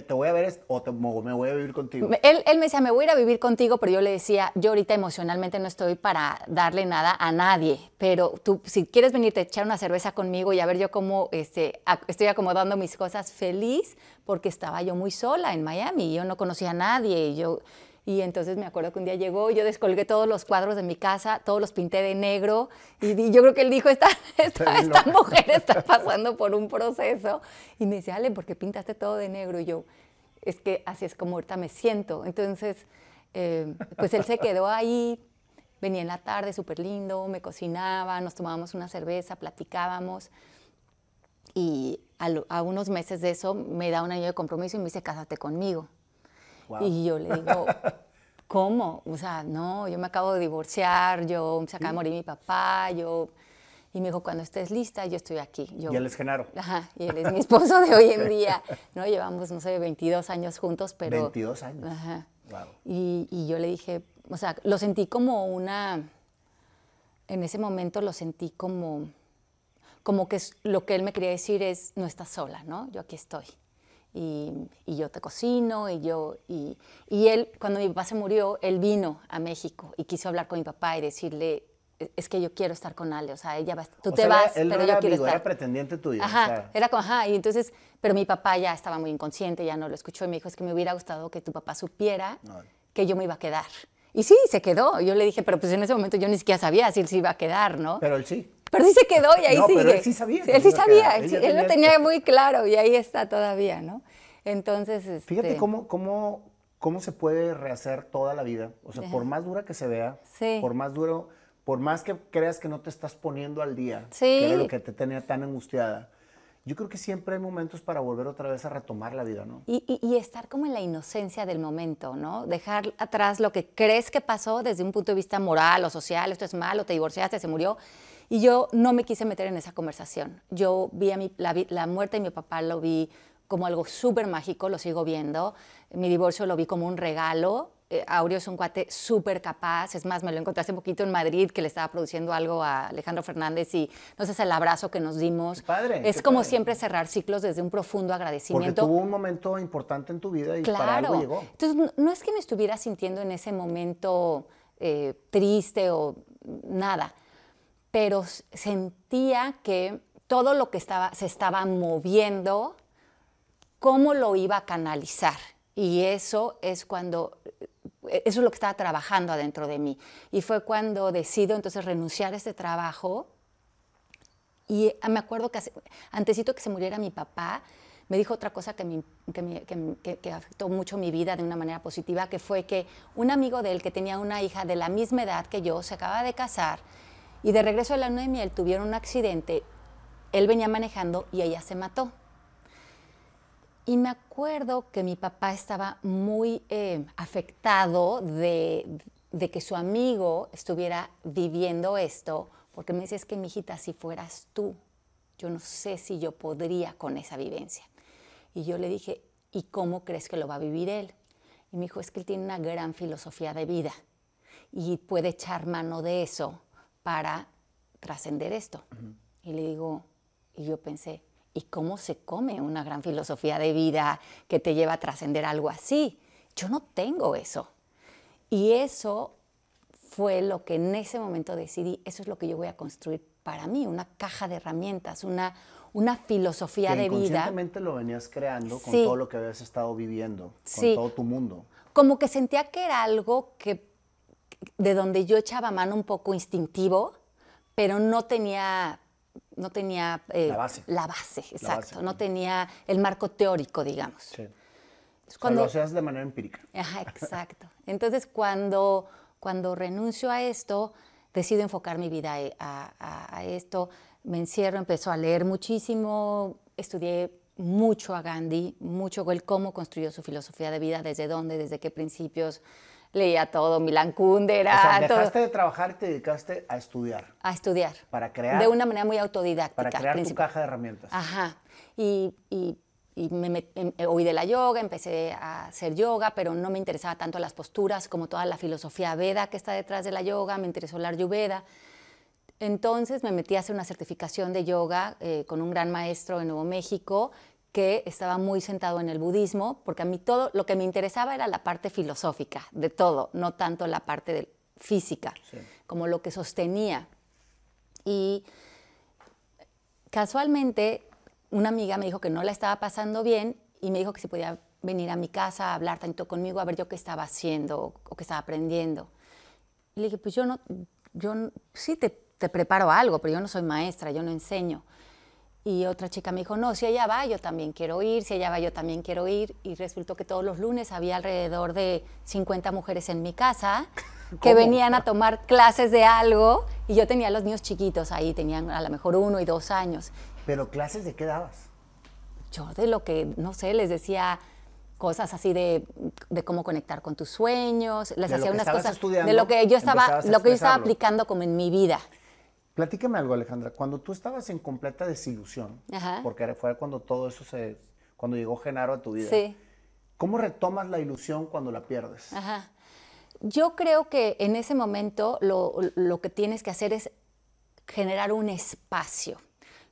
¿Te voy a ver o me voy a vivir contigo? Él, me decía, me voy a ir a vivir contigo, pero yo le decía, yo ahorita emocionalmente no estoy para darle nada a nadie, pero tú, si quieres venirte a echar una cerveza conmigo y a ver yo cómo este, estoy acomodando mis cosas feliz, porque estaba yo muy sola en Miami, yo no conocía a nadie, y yo y entonces me acuerdo que un día llegó, yo descolgué todos los cuadros de mi casa, todos los pinté de negro y, yo creo que él dijo, esta, esta, mujer está pasando por un proceso. Y me dice, Ale, ¿por qué pintaste todo de negro? Y yo, es que así es como ahorita me siento. Entonces, eh, pues él se quedó ahí, venía en la tarde súper lindo, me cocinaba, nos tomábamos una cerveza, platicábamos. Y a, a unos meses de eso me da un año de compromiso y me dice, cásate conmigo. Y yo le digo, ¿cómo? O sea, no, yo me acabo de divorciar, yo se acaba de morir mi papá, yo... Y me dijo, cuando estés lista, yo estoy aquí. y él es Genaro. Ajá, y él es mi esposo de hoy en día. No, llevamos, no sé, 22 años juntos, pero... 22 años. Ajá. Wow. Y, y yo le dije, o sea, lo sentí como una... En ese momento lo sentí como como que lo que él me quería decir es, no estás sola, ¿no? Yo aquí estoy y, yo te cocino y yo y, él cuando mi papá se murió él vino a México y quiso hablar con mi papá y decirle e-, es que yo quiero estar con Ale, o sea, ella va, tú te vas, pero no yo era quiero amigo, estar. Era pretendiente tuyo. Ajá, era con, ajá, y entonces, pero mi papá ya estaba muy inconsciente, ya no lo escuchó y me dijo, es que me hubiera gustado que tu papá supiera que yo me iba a quedar. Y sí, se quedó. Yo le dije, pero pues en ese momento yo ni siquiera sabía si él se iba a quedar, ¿no? Pero él sí. Pero sí se quedó y ahí no, sigue. Pero él sí sabía. él sí sabía, él, lo tenía muy claro y ahí está todavía, ¿no? Entonces. Este... Fíjate cómo, cómo, cómo se puede rehacer toda la vida. O sea, por más dura que se vea, por más duro, por más que creas que no te estás poniendo al día, que lo que te tenía tan angustiada. Yo creo que siempre hay momentos para volver otra vez a retomar la vida, ¿no? Y, y, estar como en la inocencia del momento, ¿no? Dejar atrás lo que crees que pasó desde un punto de vista moral o social, esto es malo, te divorciaste, se murió, y yo no me quise meter en esa conversación. Yo vi a mi, la, muerte de mi papá, lo vi como algo súper mágico, lo sigo viendo. Mi divorcio lo vi como un regalo. Eh, Aureo es un cuate súper capaz, es más, me lo encontré hace poquito en Madrid, que le estaba produciendo algo a Alejandro Fernández y no sé, el abrazo que nos dimos. Padre, es como siempre cerrar ciclos desde un profundo agradecimiento. Porque tuvo un momento importante en tu vida y claro. para algo llegó. Entonces, no, es que me estuviera sintiendo en ese momento eh, triste o nada pero sentía que todo lo que estaba, se estaba moviendo, cómo lo iba a canalizar. Y eso es cuando, eh, eso es lo que estaba trabajando adentro de mí. Y fue cuando decido entonces renunciar a este trabajo. Y eh, me acuerdo que antesito que se muriera mi papá, me dijo otra cosa que, me, que, me, que, que, afectó mucho mi vida de una manera positiva, que fue que un amigo de él que tenía una hija de la misma edad que yo, se acaba de casar, y de regreso de la luna él miel tuvieron un accidente, él venía manejando y ella se mató. Y me acuerdo que mi papá estaba muy eh, afectado de, que su amigo estuviera viviendo esto, porque me decía, es que mi hijita, si fueras tú, yo no sé si yo podría con esa vivencia. Y yo le dije, ¿y cómo crees que lo va a vivir él? Y me dijo, es que él tiene una gran filosofía de vida y puede echar mano de eso para trascender esto. Y le digo, y yo pensé, ¿y cómo se come una gran filosofía de vida que te lleva a trascender algo así? Yo no tengo eso. Y eso fue lo que en ese momento decidí, eso es lo que yo voy a construir para mí, una caja de herramientas, una, una filosofía de vida. lo venías creando con todo lo que habías estado viviendo, con todo tu mundo. Como que sentía que era algo que de donde yo echaba mano un poco instintivo, pero no tenía no tenía eh, la base. La exacto. No tenía el marco teórico, digamos. cuando... lo de manera empírica. exacto. Entonces, cuando, cuando renuncio a esto, decido enfocar mi vida eh, a, esto. Me encierro, empezó a leer muchísimo, estudié mucho a Gandhi, mucho cómo construyó su filosofía de vida, desde dónde, desde qué principios leía todo, Milan Kundera. O sea, dejaste de trabajar y te dedicaste a estudiar. A estudiar. Para crear. De una manera muy autodidacta. Para crear tu caja de herramientas. Ajá. Y, y, y me, oí em, eh, de la yoga, empecé a hacer yoga, pero no me interesaba tanto las posturas como toda la filosofía veda que está detrás de la yoga, me interesó la ayurveda. Entonces me metí a hacer una certificación de yoga eh, con un gran maestro de Nuevo México que estaba muy sentado en el budismo, porque a mí todo lo que me interesaba era la parte filosófica de todo, no tanto la parte física, como lo que sostenía. Y casualmente una amiga me dijo que no la estaba pasando bien y me dijo que si podía venir a mi casa a hablar tanto conmigo, a ver yo qué estaba haciendo o, qué estaba aprendiendo. Y le dije, pues yo no, yo sí te preparo algo, pero yo no soy maestra, yo no enseño. Y otra chica me dijo, no, si ella va, yo también quiero ir, si ella va, yo también quiero ir. Y resultó que todos los lunes había alrededor de 50 mujeres en mi casa que venían a tomar clases de algo y yo tenía a los niños chiquitos ahí, tenían a lo mejor uno y dos años. ¿Pero clases de qué dabas? Yo de lo que, no sé, les decía cosas así de, cómo conectar con tus sueños, les hacía unas cosas de lo que yo estaba, lo que yo estaba aplicando como en mi vida. Platíqueme algo, Alejandra. Cuando tú estabas en completa desilusión, porque fue cuando todo eso se. cuando llegó Genaro a tu vida. ¿Cómo retomas la ilusión cuando la pierdes? Ajá. Yo creo que en ese momento lo, que tienes que hacer es generar un espacio.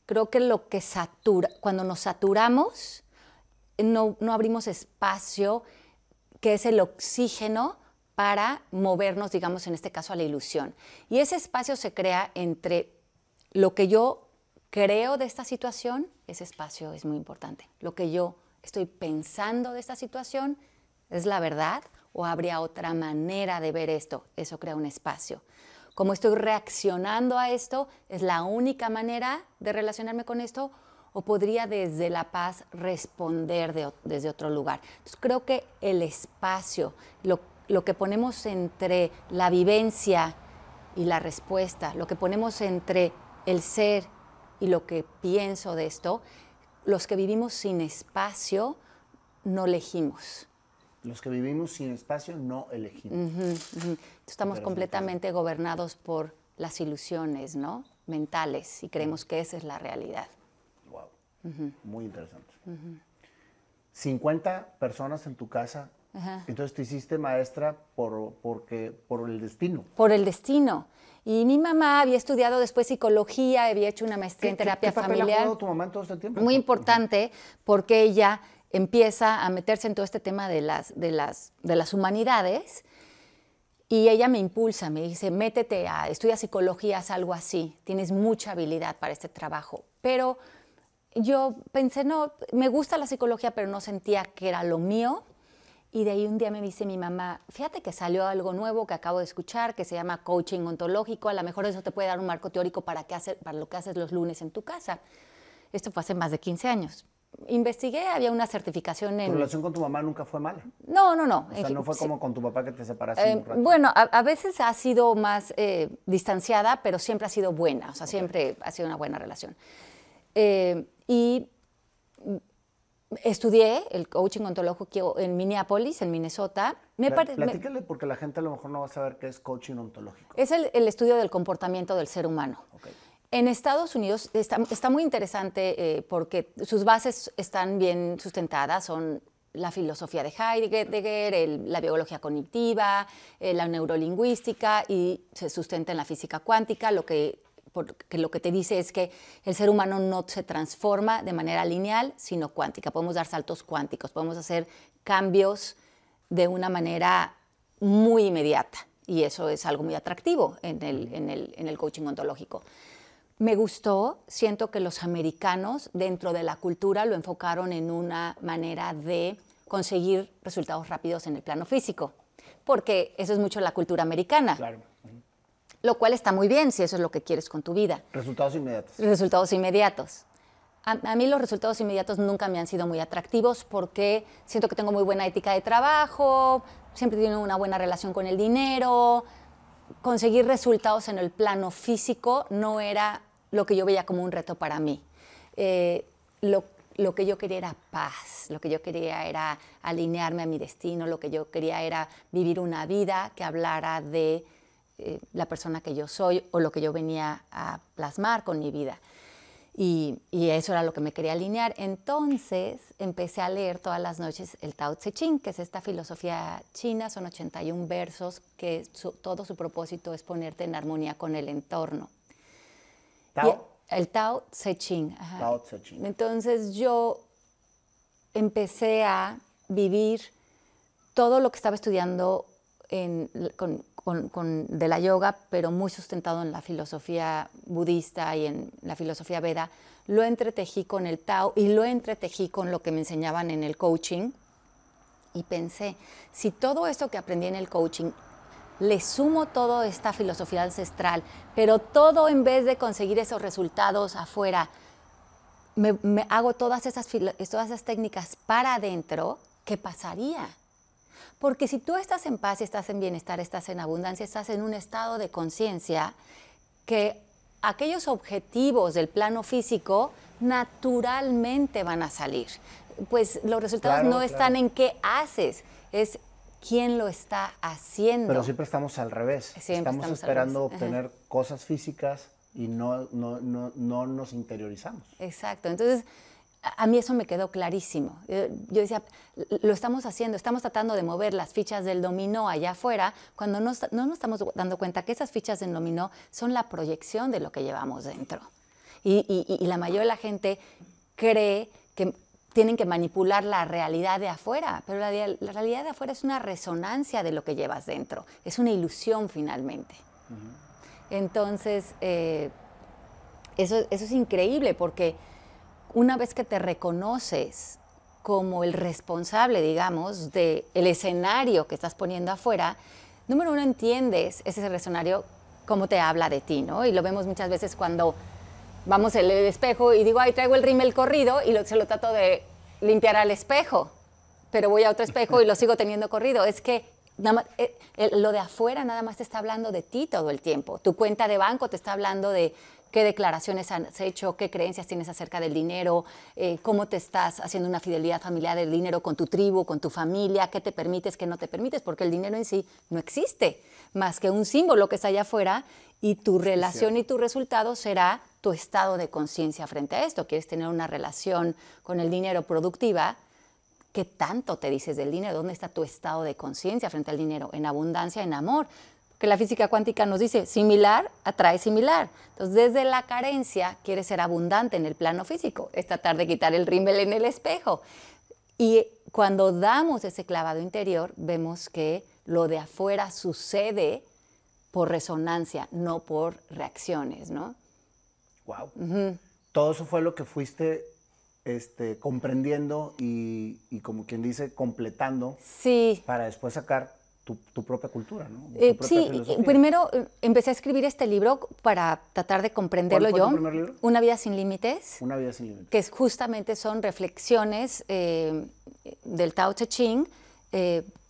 Creo que lo que satura, cuando nos saturamos, no abrimos espacio, que es el oxígeno para movernos, digamos, en este caso a la ilusión. Y ese espacio se crea entre lo que yo creo de esta situación, ese espacio es muy importante. Lo que yo estoy pensando de esta situación es la verdad o habría otra manera de ver esto. Eso crea un espacio. Como estoy reaccionando a esto, es la única manera de relacionarme con esto o podría desde la paz responder desde otro lugar. Entonces creo que el espacio, lo que lo que ponemos entre la vivencia y la respuesta, lo que ponemos entre el ser y lo que pienso de esto, los que vivimos sin espacio no elegimos. Los que vivimos sin espacio no elegimos. Estamos completamente gobernados por las ilusiones, ¿no? Mentales y creemos que esa es la realidad. Wow. Muy interesante. 50 personas en tu casa entonces te hiciste maestra por, porque, por el destino. Por el destino. Y mi mamá había estudiado después psicología, había hecho una maestría en terapia familiar. qué familiar. Papel tu mamá en todo este tiempo? Muy importante porque ella empieza a meterse en todo este tema de las, de las, de las humanidades. Y ella me impulsa, me dice, métete a, estudia psicología, haz algo así, tienes mucha habilidad para este trabajo. Pero yo pensé, no, me gusta la psicología, pero no sentía que era lo mío. Y de ahí un día me dice mi mamá, fíjate que salió algo nuevo que acabo de escuchar, que se llama coaching ontológico, a lo mejor eso te puede dar un marco teórico para, qué hacer, para lo que haces los lunes en tu casa. Esto fue hace más de 15 años. Investigué, había una certificación en... ¿Tu relación con tu mamá nunca fue mala? No, no, no. O sea, no fue como con tu papá que te separaste. Eh, bueno, a, veces ha sido más eh, distanciada, pero siempre ha sido buena, o sea, siempre ha sido una buena relación. Eh, y estudié el coaching ontológico en Minneapolis, en Minnesota. Me platícale porque la gente a lo mejor no va a saber qué es coaching ontológico. Es el, estudio del comportamiento del ser humano. En Estados Unidos está, muy interesante eh, porque sus bases están bien sustentadas, son la filosofía de Heidegger, la biología cognitiva, eh, la neurolingüística y se sustenta en la física cuántica, lo que porque lo que te dice es que el ser humano no se transforma de manera lineal, sino cuántica. Podemos dar saltos cuánticos, podemos hacer cambios de una manera muy inmediata. Y eso es algo muy atractivo en el, en el, coaching ontológico. Me gustó, siento que los americanos dentro de la cultura lo enfocaron en una manera de conseguir resultados rápidos en el plano físico, porque eso es mucho la cultura americana lo cual está muy bien si eso es lo que quieres con tu vida. Resultados inmediatos. Resultados inmediatos. A, mí los resultados inmediatos nunca me han sido muy atractivos porque siento que tengo muy buena ética de trabajo, siempre tengo una buena relación con el dinero. Conseguir resultados en el plano físico no era lo que yo veía como un reto para mí. Eh, lo que yo quería era paz, lo que yo quería era alinearme a mi destino, lo que yo quería era vivir una vida que hablara de eh, la persona que yo soy o lo que yo venía a plasmar con mi vida. Y, eso era lo que me quería alinear. Entonces empecé a leer todas las noches el Tao Te Ching, que es esta filosofía china, son 81 versos, que todo su propósito es ponerte en armonía con el entorno. ¿Tao? el Tao Te Ching. Entonces yo empecé a vivir todo lo que estaba estudiando con, de la yoga, pero muy sustentado en la filosofía budista y en la filosofía veda, lo entretejí con el Tao y lo entretejí con lo que me enseñaban en el coaching. Y pensé, si todo esto que aprendí en el coaching le sumo toda esta filosofía ancestral, pero todo en vez de conseguir esos resultados afuera, me, me hago todas esas, todas esas técnicas para adentro, ¿qué pasaría? Porque si tú estás en paz, estás en bienestar, estás en abundancia, estás en un estado de conciencia que aquellos objetivos del plano físico naturalmente van a salir. Pues los resultados no están en qué haces, es quién lo está haciendo. Pero siempre estamos al revés. estamos, esperando obtener cosas físicas y no, no, no nos interiorizamos. Exacto. Entonces, a mí eso me quedó clarísimo. Eh, yo decía, lo estamos haciendo, estamos tratando de mover las fichas del dominó allá afuera, cuando no, nos estamos dando cuenta que esas fichas del dominó son la proyección de lo que llevamos dentro. Y, y, la mayoría de la gente cree que tienen que manipular la realidad de afuera, pero la, realidad de afuera es una resonancia de lo que llevas dentro, es una ilusión finalmente. Entonces, eh, eso, eso es increíble porque una vez que te reconoces como el responsable, digamos, del escenario que estás poniendo afuera, número uno, entiendes ese escenario, cómo te habla de ti, ¿no? Y lo vemos muchas veces cuando vamos al espejo y digo, ay, traigo el rímel corrido y se lo trato de limpiar al espejo, pero voy a otro espejo y lo sigo teniendo corrido. Es que nada eh, eh, lo de afuera nada más te está hablando de ti todo el tiempo. Tu cuenta de banco te está hablando de qué declaraciones has hecho, qué creencias tienes acerca del dinero, eh, cómo te estás haciendo una fidelidad familiar del dinero con tu tribu, con tu familia, qué te permites, qué no te permites, porque el dinero en sí no existe, más que un símbolo que está allá afuera y tu relación y tu resultado será tu estado de conciencia frente a esto. Quieres tener una relación con el dinero productiva, ¿qué tanto te dices del dinero? ¿Dónde está tu estado de conciencia frente al dinero? ¿En abundancia, en amor? que la física cuántica nos dice, similar atrae similar. Entonces, desde la carencia quiere ser abundante en el plano físico, es tratar de quitar el rímel en el espejo. Y cuando damos ese clavado interior, vemos que lo de afuera sucede por resonancia, no por reacciones, ¿no? Wow. Todo eso fue lo que fuiste este, comprendiendo y, y, como quien dice, completando. Sí. Para después sacar tu, propia cultura, ¿no? Eh, sí, primero eh, empecé a escribir este libro para tratar de comprenderlo yo. Tu primer libro? Una vida sin límites. Una vida sin límites. Que justamente son reflexiones eh, del Tao Te Ching.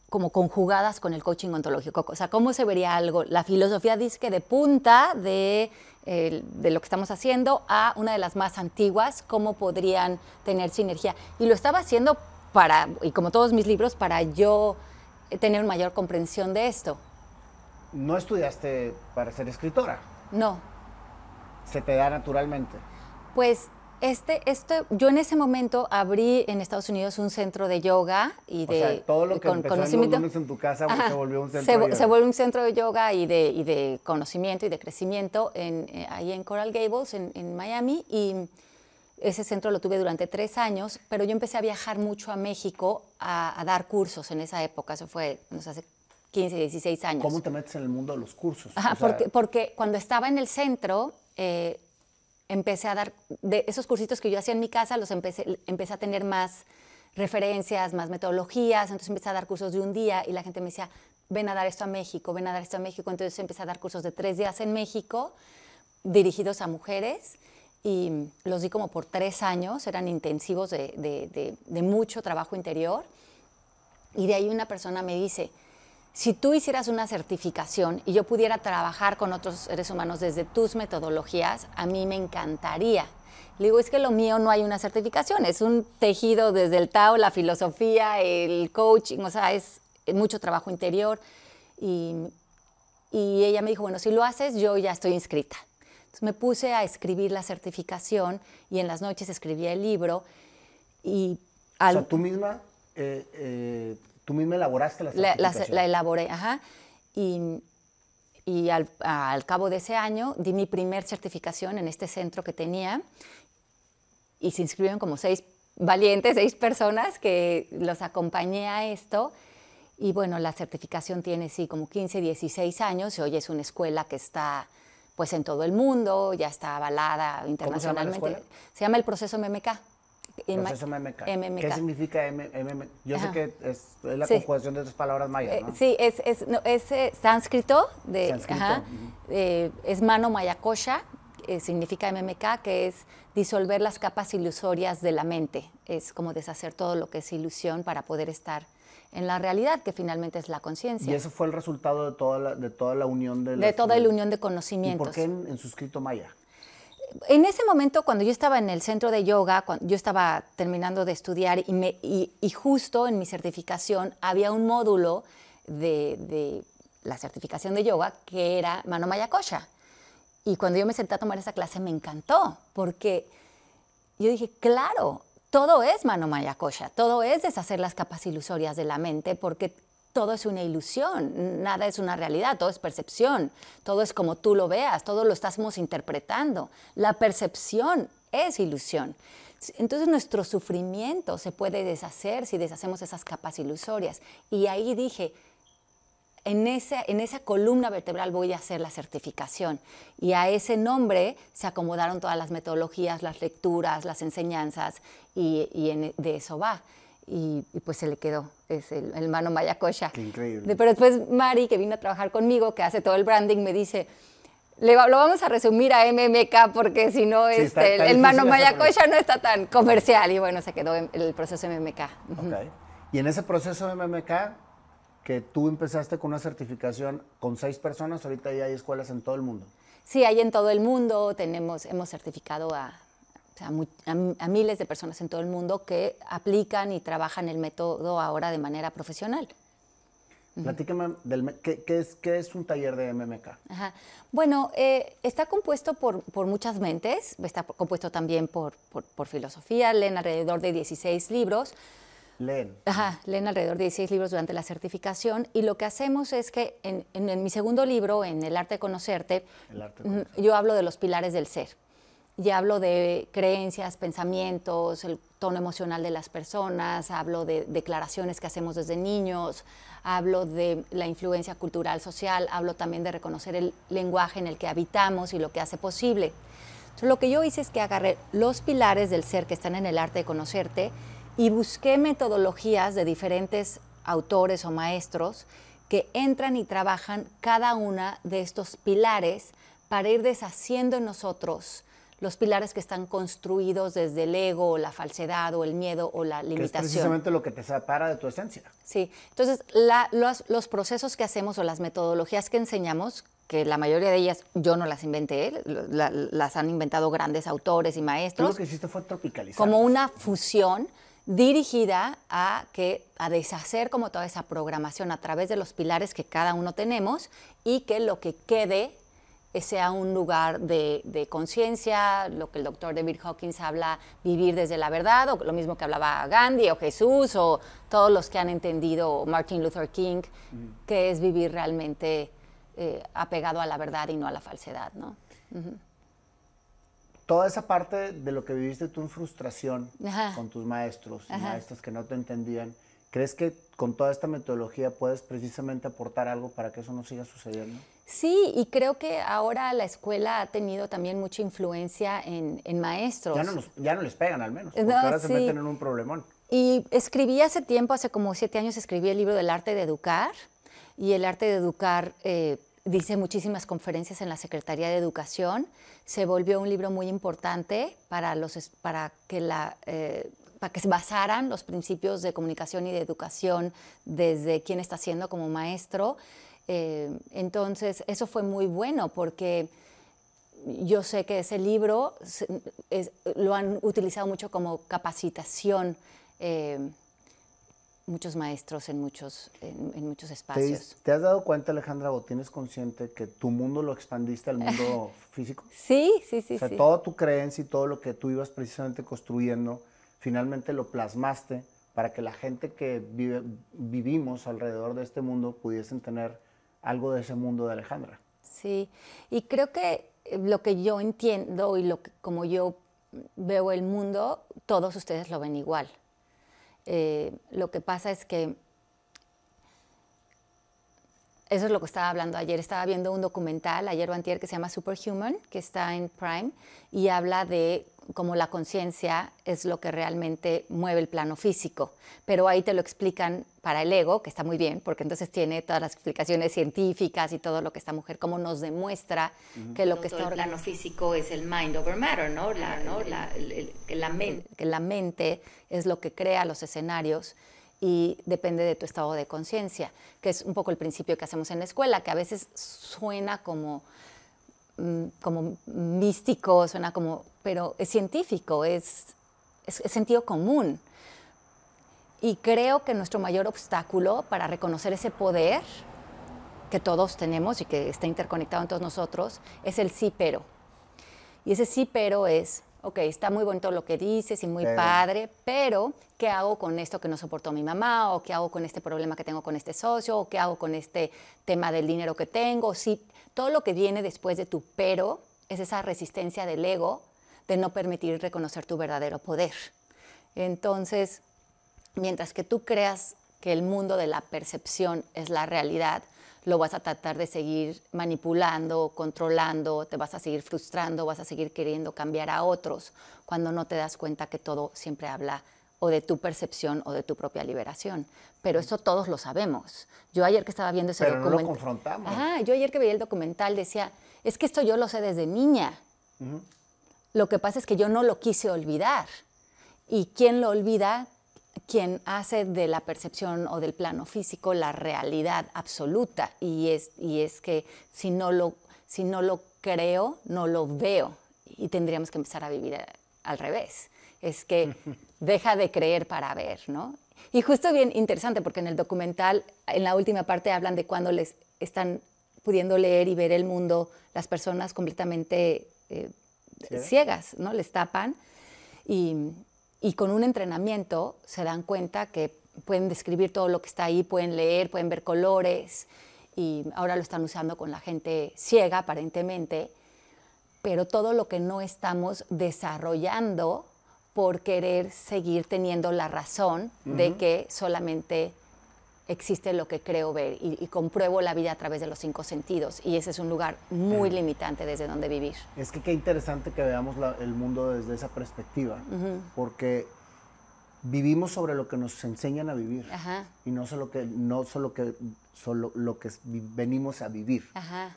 como conjugadas con el coaching ontológico. O sea, ¿cómo se vería algo? La filosofía dice que de punta de, lo que estamos haciendo a una de las más antiguas, ¿cómo podrían tener sinergia? Y lo estaba haciendo para, y como todos mis libros, para yo tener mayor comprensión de esto. ¿No estudiaste para ser escritora? No. ¿Se te da naturalmente? Pues este, este yo en ese momento abrí en Estados Unidos un centro de yoga y de o sea, todo lo que conocimiento en, tu casa se volvió un centro de yoga. se volvió un centro de yoga y de, conocimiento y de crecimiento en, eh, ahí en Coral Gables, en, en Miami y ese centro lo tuve durante tres años, pero yo empecé a viajar mucho a México a, dar cursos en esa época. Eso fue, hace 15, 16 años. ¿Cómo te metes en el mundo de los cursos? porque, cuando estaba en el centro, eh, empecé a dar, de esos cursitos que yo hacía en mi casa, los empecé, empecé a tener más referencias, más metodologías, entonces empecé a dar cursos de un día y la gente me decía, ven a dar esto a México, ven a dar esto a México, entonces empecé a dar cursos de tres días en México dirigidos a mujeres y los di como por tres años, eran intensivos de, de, mucho trabajo interior. Y de ahí una persona me dice, si tú hicieras una certificación y yo pudiera trabajar con otros seres humanos desde tus metodologías, a mí me encantaría. Le digo, es que lo mío no hay una certificación, es un tejido desde el Tao, la filosofía, el coaching, o sea, es mucho trabajo interior. Y, y ella me dijo, bueno, si lo haces, yo ya estoy inscrita me puse a escribir la certificación y en las noches escribía el libro. Y O sea, tú misma, eh, eh, tú elaboraste la certificación. La, elaboré, ajá. Y, al, cabo de ese año di mi primer certificación en este centro que tenía y se inscribieron como seis valientes, seis personas que los acompañé a esto. Y bueno, la certificación tiene, sí, como 15, 16 años y hoy es una escuela que está pues en todo el mundo, ya está avalada internacionalmente. se, llama el proceso MMK. Proceso ¿Qué significa MMK? Yo sé que es, la conjugación de tres palabras mayas, eh, ¿no? Sí, es, eh, sánscrito, de, eh, es mano maya significa MMK, que es disolver las capas ilusorias de la mente. Es como deshacer todo lo que es ilusión para poder estar en la realidad, que finalmente es la conciencia. Y eso fue el resultado de toda la, de toda la unión de... De toda la unión de conocimientos. por qué en, suscrito maya? en ese momento, cuando yo estaba en el centro de yoga, yo estaba terminando de estudiar y, y, justo en mi certificación había un módulo de, la certificación de yoga que era Mano Maya cocha Y cuando yo me senté a tomar esa clase me encantó, porque yo dije, claro, todo es mano mayacosha, todo es deshacer las capas ilusorias de la mente porque todo es una ilusión, nada es una realidad, todo es percepción, todo es como tú lo veas, todo lo estamos interpretando. La percepción es ilusión. Entonces nuestro sufrimiento se puede deshacer si deshacemos esas capas ilusorias. Y ahí dije, en, esa en esa columna vertebral voy a hacer la certificación. Y a ese nombre se acomodaron todas las metodologías, las lecturas, las enseñanzas, y, y e, de eso va. Y, pues se le quedó, es el, mano Mayacocha. Qué increíble. Pero después Mari, que vino a trabajar conmigo, que hace todo el branding, me dice, le, lo vamos a resumir a MMK porque si no, este, el, mano Mayacocha no está tan comercial. Y bueno, se quedó en el proceso MMK. Okay. Y en ese proceso MMK, que tú empezaste con una certificación con seis personas, ahorita ya hay escuelas en todo el mundo. Sí, hay en todo el mundo, tenemos, hemos certificado a, a, miles de personas en todo el mundo que aplican y trabajan el método ahora de manera profesional. Platícame ¿qué, es, ¿qué, es, un taller de MMK? Bueno, eh, está compuesto por, muchas mentes, está compuesto también por, por filosofía, leen alrededor de 16 libros. Leen. Ajá, leen alrededor de 16 libros durante la certificación y lo que hacemos es que en, mi segundo libro, en El arte de conocerte, arte de conocerte. Mm, yo hablo de los pilares del ser. Y hablo de creencias, pensamientos, el tono emocional de las personas, hablo de declaraciones que hacemos desde niños, hablo de la influencia cultural, social, hablo también de reconocer el lenguaje en el que habitamos y lo que hace posible. Entonces, lo que yo hice es que agarré los pilares del ser que están en el arte de conocerte y busqué metodologías de diferentes autores o maestros que entran y trabajan cada una de estos pilares para ir deshaciendo en nosotros los pilares que están construidos desde el ego, o la falsedad o el miedo o la limitación. Que es precisamente lo que te separa de tu esencia. Sí, entonces los, procesos que hacemos o las metodologías que enseñamos, que la mayoría de ellas yo no las inventé, las han inventado grandes autores y maestros. lo que hiciste fue tropicalizar. Como una fusión dirigida a, que, a deshacer como toda esa programación a través de los pilares que cada uno tenemos y que lo que quede eh, sea un lugar de, conciencia, lo que el doctor David Hawkins habla, vivir desde la verdad, o lo mismo que hablaba Gandhi o Jesús o todos los que han entendido, Martin Luther King, mm. que es vivir realmente eh, apegado a la verdad y no a la falsedad toda esa parte de lo que viviste tú en frustración con tus maestros y maestras que no te entendían, ¿crees que con toda esta metodología puedes precisamente aportar algo para que eso no siga sucediendo? Sí, y creo que ahora la escuela ha tenido también mucha influencia en, maestros. Ya no, ya no, les pegan al menos, porque ahora se meten en un problemón. Y escribí hace tiempo, hace como siete años, escribí el libro del arte de educar, y el arte de educar... Eh, dice muchísimas conferencias en la Secretaría de Educación. Se volvió un libro muy importante para, los, para que la... Eh, para que se basaran los principios de comunicación y de educación desde quién está siendo como maestro. Eh, entonces, eso fue muy bueno porque yo sé que ese libro lo han utilizado mucho como capacitación eh, muchos maestros en muchos, en, muchos espacios. ¿Te, has dado cuenta, Alejandra, o tienes consciente que tu mundo lo expandiste al mundo físico? Sí, sí, sí. O sea, todo toda tu creencia y todo lo que tú ibas precisamente construyendo, finalmente lo plasmaste para que la gente que vivimos alrededor de este mundo pudiesen tener algo de ese mundo de Alejandra. Sí, y creo que eh, lo que yo entiendo y lo que, como yo veo el mundo, todos ustedes lo ven igual. Eh, lo que pasa es que eso es lo que estaba hablando ayer. Estaba viendo un documental ayer o antier que se llama Superhuman, que está en Prime, y habla de como la conciencia es lo que realmente mueve el plano físico. Pero ahí te lo explican para el ego, que está muy bien, porque entonces tiene todas las explicaciones científicas y todo lo que esta mujer, como nos demuestra que lo que está... El plano físico es el mind over matter, ¿no? Que la, el, el, la mente. La mente es lo que crea los escenarios y depende de tu estado de conciencia, que es un poco el principio que hacemos en la escuela, que a veces suena como mm, como místico, suena como pero es científico, es, sentido común. Y creo que nuestro mayor obstáculo para reconocer ese poder que todos tenemos y que está interconectado en todos nosotros es el sí pero. Y ese sí pero es, ok, está muy bonito lo que dices y muy padre, pero ¿qué hago con esto que no soportó mi mamá? ¿O qué hago con este problema que tengo con este socio? ¿O qué hago con este tema del dinero que tengo? Sí, todo lo que viene después de tu pero es esa resistencia del ego de no permitir reconocer tu verdadero poder. Entonces, mientras que tú creas que el mundo de la percepción es la realidad, lo vas a tratar de seguir manipulando, controlando, te vas a seguir frustrando, vas a seguir queriendo cambiar a otros, cuando no te das cuenta que todo siempre habla o de tu percepción o de tu propia liberación. Pero eso todos lo sabemos. Yo ayer que estaba viendo ese documental... confrontamos. yo ayer que veía el documental decía, es que esto yo lo sé desde niña. Lo que pasa es que yo no lo quise olvidar. ¿Y quién lo olvida? Quien hace de la percepción o del plano físico la realidad absoluta. Y es, y es que si no, lo, si no lo creo, no lo veo. Y tendríamos que empezar a vivir al revés. Es que deja de creer para ver, ¿no? Y justo bien interesante, porque en el documental, en la última parte, hablan de cuando les están pudiendo leer y ver el mundo las personas completamente eh, ciegas, ¿no? Les tapan y, con un entrenamiento se dan cuenta que pueden describir todo lo que está ahí, pueden leer, pueden ver colores y ahora lo están usando con la gente ciega aparentemente, pero todo lo que no estamos desarrollando por querer seguir teniendo la razón de que solamente existe lo que creo ver y, compruebo la vida a través de los cinco sentidos y ese es un lugar muy limitante desde donde vivir. Es que qué interesante que veamos el mundo desde esa perspectiva, porque vivimos sobre lo que nos enseñan a vivir y no solo que no solo que solo lo que venimos a vivir.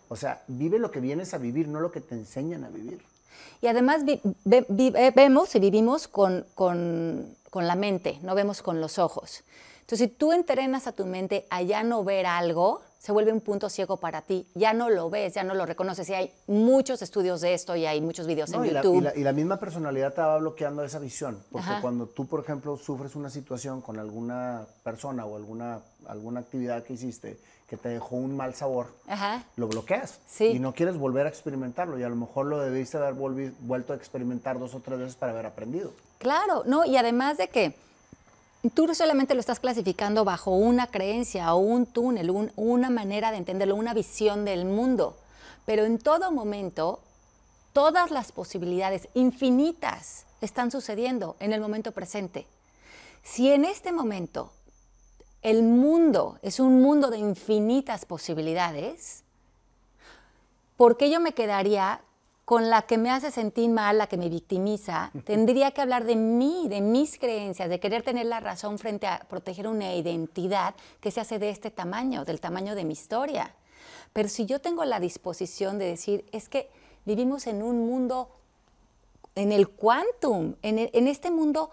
O sea, vive lo que vienes a vivir, no lo que te enseñan a vivir. Y además vemos y vivimos con, con, con la mente, no vemos con los ojos. Entonces, si tú entrenas a tu mente a ya no ver algo, se vuelve un punto ciego para ti. Ya no lo ves, ya no lo reconoces. Y hay muchos estudios de esto y hay muchos videos en YouTube. y, la, misma personalidad te va bloqueando esa visión. Porque cuando tú, por ejemplo, sufres una situación con alguna persona o alguna, alguna actividad que hiciste que te dejó un mal sabor, lo bloqueas. Y no quieres volver a experimentarlo. Y a lo mejor lo debiste haber vuelto a experimentar dos o tres veces para haber aprendido. Claro, no, y además de que tú solamente lo estás clasificando bajo una creencia o un túnel, una manera de entenderlo, una visión del mundo. Pero en todo momento, todas las posibilidades infinitas están sucediendo en el momento presente. Si en este momento el mundo es un mundo de infinitas posibilidades, ¿por qué yo me quedaría con la que me hace sentir mal, la que me victimiza, tendría que hablar de mí, de mis creencias, de querer tener la razón frente a proteger una identidad que se hace de este tamaño, del tamaño de mi historia. Pero si yo tengo la disposición de decir, es que vivimos en un mundo, en el quantum, en, e, este mundo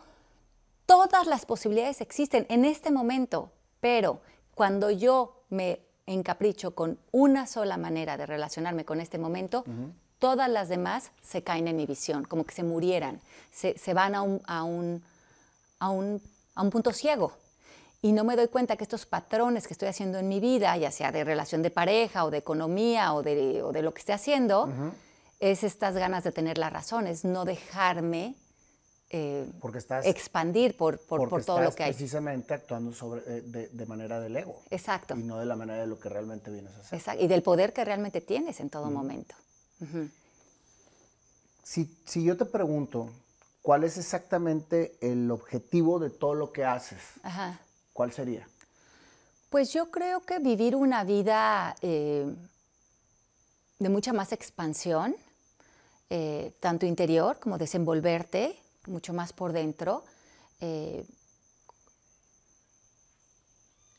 todas las posibilidades existen en este momento, pero cuando yo me encapricho con una sola manera de relacionarme con este momento, todas las demás se caen en mi visión, como que se murieran, se, van a un, a, un, punto ciego. Y no me doy cuenta que estos patrones que estoy haciendo en mi vida, ya sea de relación de pareja o de economía o de, o de lo que esté haciendo, es estas ganas de tener la razón, es no dejarme eh, expandir por, todo lo que hay. Precisamente actuando sobre, eh, de, manera del ego. Exacto. Y no de la manera de lo que realmente vienes a hacer. Exacto. Y del poder que realmente tienes en todo momento si, yo te pregunto, ¿cuál es exactamente el objetivo de todo lo que haces? ¿Cuál sería? Pues yo creo que vivir una vida eh, de mucha más expansión, eh, tanto interior como desenvolverte mucho más por dentro, eh,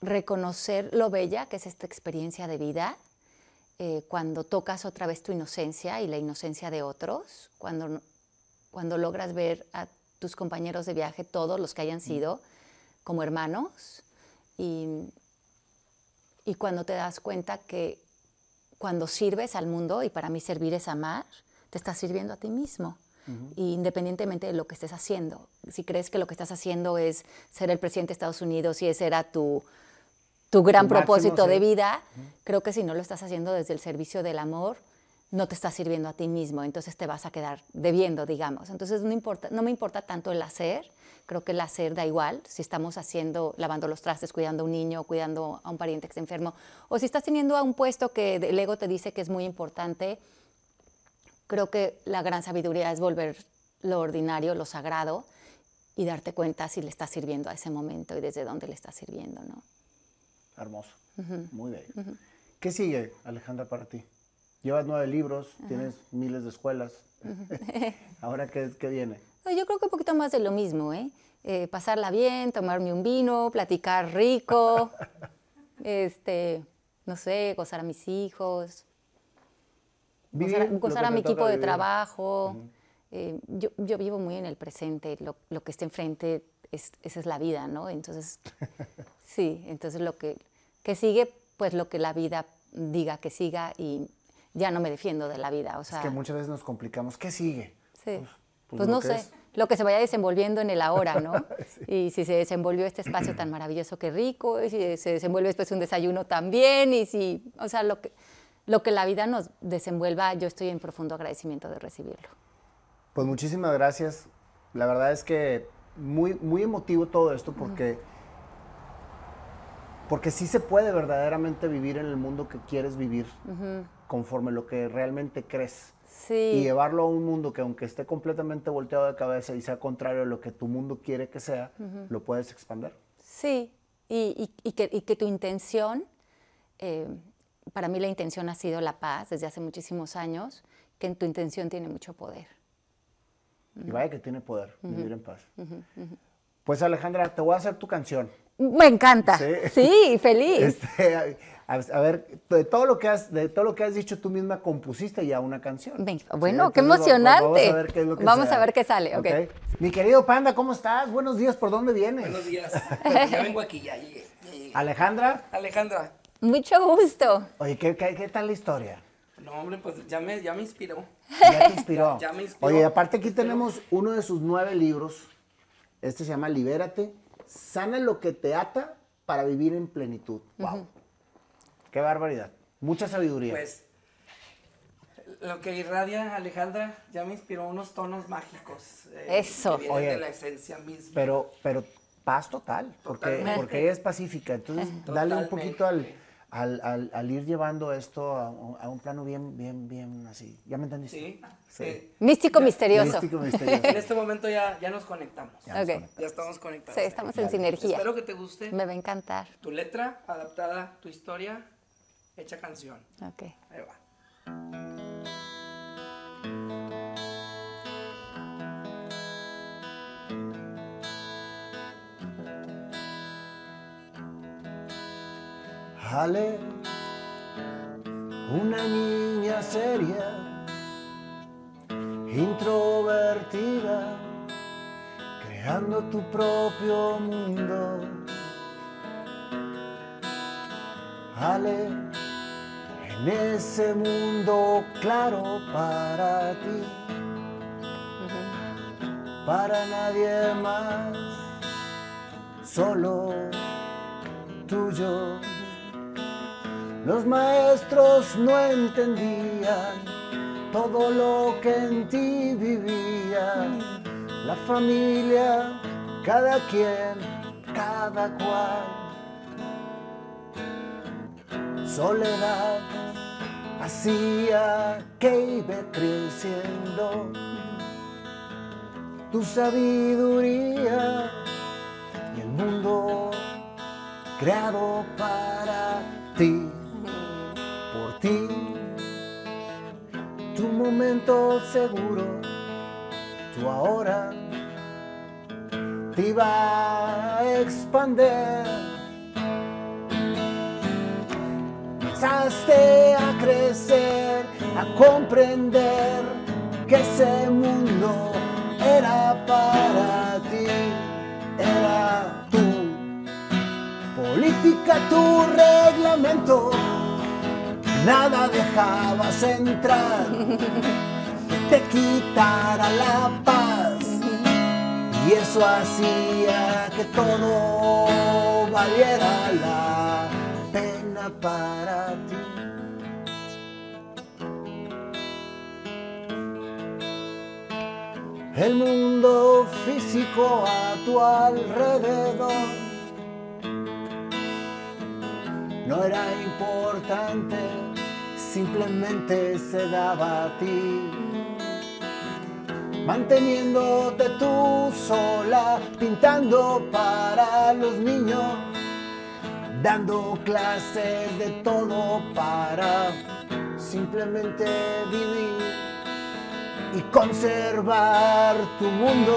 reconocer lo bella que es esta experiencia de vida, eh, cuando tocas otra vez tu inocencia y la inocencia de otros, cuando, cuando logras ver a tus compañeros de viaje, todos los que hayan mm. sido, como hermanos, y, y cuando te das cuenta que cuando sirves al mundo, y para mí servir es amar, te estás sirviendo a ti mismo. independientemente de lo que estés haciendo. Si crees que lo que estás haciendo es ser el presidente de Estados Unidos y ese era tu, tu gran propósito de vida, creo que si no lo estás haciendo desde el servicio del amor, no te estás sirviendo a ti mismo, entonces te vas a quedar debiendo, digamos. Entonces no, importa, no me importa tanto el hacer, creo que el hacer da igual, si estamos haciendo, lavando los trastes, cuidando a un niño, cuidando a un pariente que está enfermo, o si estás teniendo a un puesto que el ego te dice que es muy importante, creo que la gran sabiduría es volver lo ordinario, lo sagrado, y darte cuenta si le estás sirviendo a ese momento y desde dónde le estás sirviendo, ¿no? hermoso, muy bien. ¿Qué sigue, Alejandra, para ti? Llevas nueve libros, tienes miles de escuelas. ¿Ahora qué, viene? yo creo que un poquito más de lo mismo, ¿eh? eh pasarla bien, tomarme un vino, platicar rico, este, no sé, gozar a mis hijos, gozar, a mi equipo de trabajo. Eh, yo, yo, vivo muy en el presente, lo, que está enfrente, esa es la vida, ¿no? Entonces, sí, entonces lo que, que sigue pues lo que la vida diga que siga y ya no me defiendo de la vida. O sea, es que muchas veces nos complicamos. ¿Qué sigue? Sí. Pues, pues, pues no sé, lo que se vaya desenvolviendo en el ahora, ¿no? Y si se desenvolvió este espacio tan maravilloso qué rico, y si se desenvuelve después un desayuno también, y si, o sea, lo que, lo que la vida nos desenvuelva, yo estoy en profundo agradecimiento de recibirlo. Pues muchísimas gracias. La verdad es que muy, muy emotivo todo esto porque... Porque sí se puede verdaderamente vivir en el mundo que quieres vivir, conforme lo que realmente crees. Y llevarlo a un mundo que aunque esté completamente volteado de cabeza y sea contrario a lo que tu mundo quiere que sea, lo puedes expandir. Sí, y, que, tu intención, eh, para mí la intención ha sido la paz desde hace muchísimos años, que en tu intención tiene mucho poder. Y vaya que tiene poder, vivir en paz. Pues Alejandra, te voy a hacer tu canción. Me encanta. Sí, feliz. Este, a, ver, de todo lo que has, de todo lo que has dicho, tú misma compusiste ya una canción. bueno, qué emocionante. Vamos a ver qué, sale. Mi querido Panda, ¿cómo estás? Buenos días, ¿por dónde vienes? Buenos días. ya vengo aquí, Alejandra. Alejandra. Mucho gusto. Oye, ¿qué, tal la historia? No, hombre, pues ya me, ya me inspiró. Ya te ya me inspiró. Oye, aparte aquí tenemos uno de sus nueve libros. Este se llama Libérate sana lo que te ata para vivir en plenitud. ¡Wow! ¡Qué barbaridad! Mucha sabiduría. Pues, lo que irradia Alejandra ya me inspiró unos tonos mágicos. Eh, Eso. Oye, de la esencia misma. Pero, pero paz total, porque, porque ella es pacífica. Entonces, dale un poquito al al, ir llevando esto a, un plano bien, bien, bien así. ¿Ya me entendiste? Sí. místico, misterioso. místico misterioso. en este momento ya, nos conectamos. Ya, estamos conectados. Sí, estamos en sinergia. Espero que te guste. Me va a encantar. Tu letra adaptada, tu historia, hecha canción. Ok. Ahí va. Ale, una niña seria, introvertida, creando tu propio mundo. Ale, en ese mundo claro para ti, para nadie más, solo tuyo. Los maestros no entendían todo lo que en ti vivía. La familia, cada quien, cada cual. Soledad hacía que iba creciendo tu sabiduría y el mundo creado para ti tu momento seguro, tu ahora te va a expander. Empezaste a crecer, a comprender que ese mundo era para ti, era tu política, tu reglamento nada dejabas entrar, te quitara la paz y eso hacía que todo valiera la pena para ti. El mundo físico a tu alrededor no era importante simplemente se daba a ti. Manteniéndote tú sola, pintando para los niños, dando clases de todo para simplemente vivir y conservar tu mundo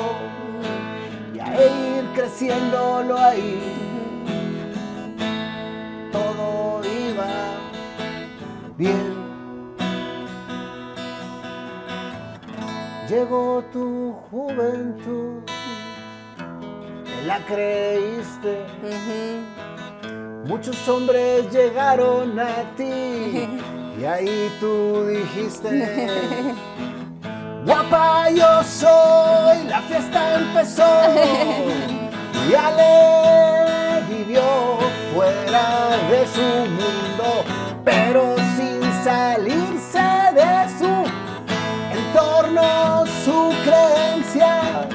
y a ir creciéndolo ahí. Todo bien. Llegó tu juventud, te la creíste. Muchos hombres llegaron a ti y ahí tú dijiste, guapa yo soy, la fiesta empezó y Ale vivió fuera de su mundo, pero salirse de su entorno, su creencia,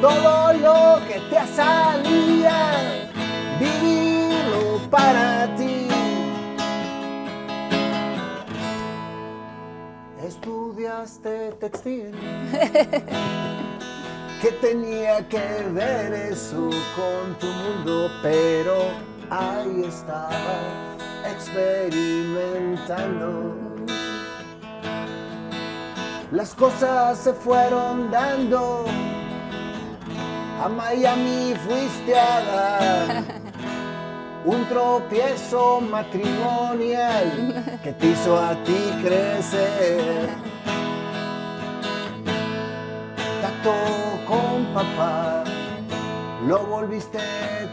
todo lo que te salido vivirlo para ti. Estudiaste textil. que tenía que ver eso con tu mundo? Pero ahí estaba experimentando. Las cosas se fueron dando, a Miami fuiste a dar un tropiezo matrimonial que te hizo a ti crecer. Tacto con papá, lo volviste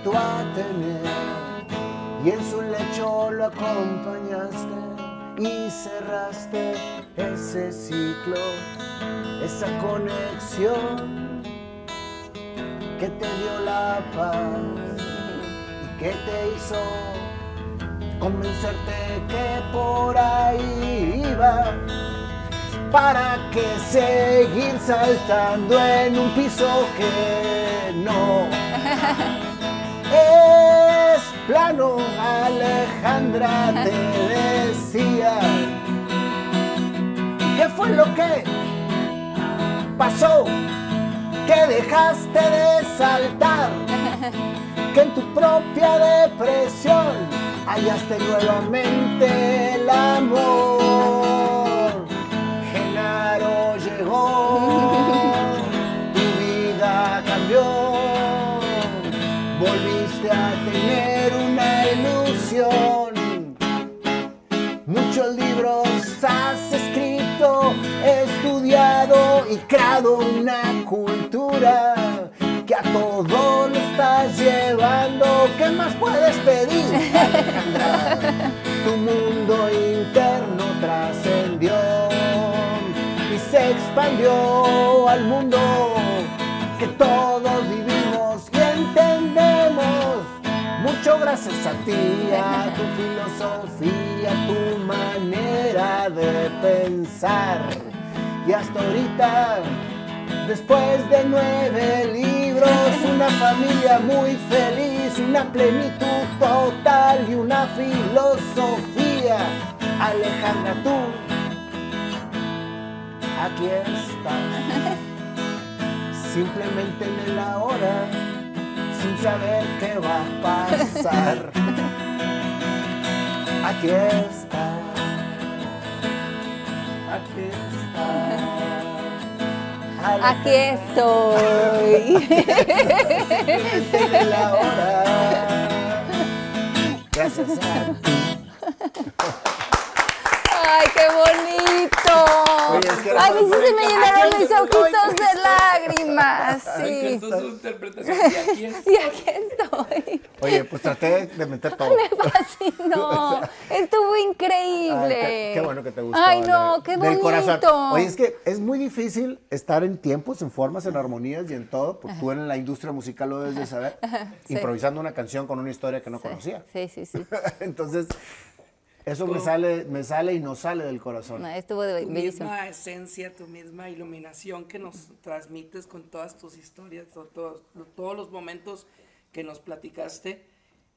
tú a tener y en su lecho lo acompañaste y cerraste ese ciclo, esa conexión que te dio la paz y que te hizo convencerte que por ahí iba. ¿Para que seguir saltando en un piso que no? Eh, plano, Alejandra, te decía. ¿Qué fue lo que pasó? Que dejaste de saltar, que en tu propia depresión hallaste nuevamente el amor. y creado una cultura que a todo lo estás llevando. ¿Qué más puedes pedir? tu mundo interno trascendió y se expandió al mundo que todos vivimos y entendemos. Mucho gracias a ti, a tu filosofía, a tu manera de pensar. Y hasta ahorita, después de nueve libros, una familia muy feliz, una plenitud total y una filosofía. Alejandra, tú, aquí estás, simplemente en la hora, sin saber qué va a pasar. Aquí estás, aquí estás. Aquí estoy. la hora. Gracias. Ay, qué bonito. Ay, sí se me llenaron mis ojitos de lágrimas. Sí. interpretación. Y aquí estoy. Oye, pues traté de meter todo. Me fascinó. Estuvo increíble. qué, bueno que te gustó. Ay, no, qué bonito. Oye, es que es muy difícil estar en tiempos, en formas, en armonías y en todo, porque tú en la industria musical lo debes de saber, improvisando una canción con una historia que no conocía. Sí, sí, sí. Entonces, eso me sale, me sale y no sale del corazón. de tu misma esencia, tu misma iluminación que nos transmites con todas tus historias, todos, todos los momentos que nos platicaste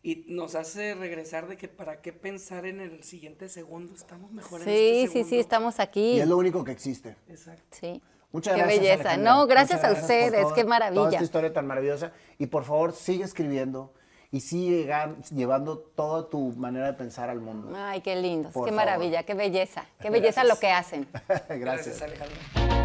y nos hace regresar de que para qué pensar en el siguiente segundo, estamos mejor sí, en este segundo. Sí, sí, sí, estamos aquí. Y es lo único que existe. Exacto. Sí. Muchas gracias. Qué belleza. No, gracias a ustedes, qué maravilla. Toda esta historia tan maravillosa y por favor, sigue escribiendo y sigue llevando toda tu manera de pensar al mundo. Ay, qué lindo, qué maravilla, qué belleza, qué belleza lo que hacen. Gracias. Gracias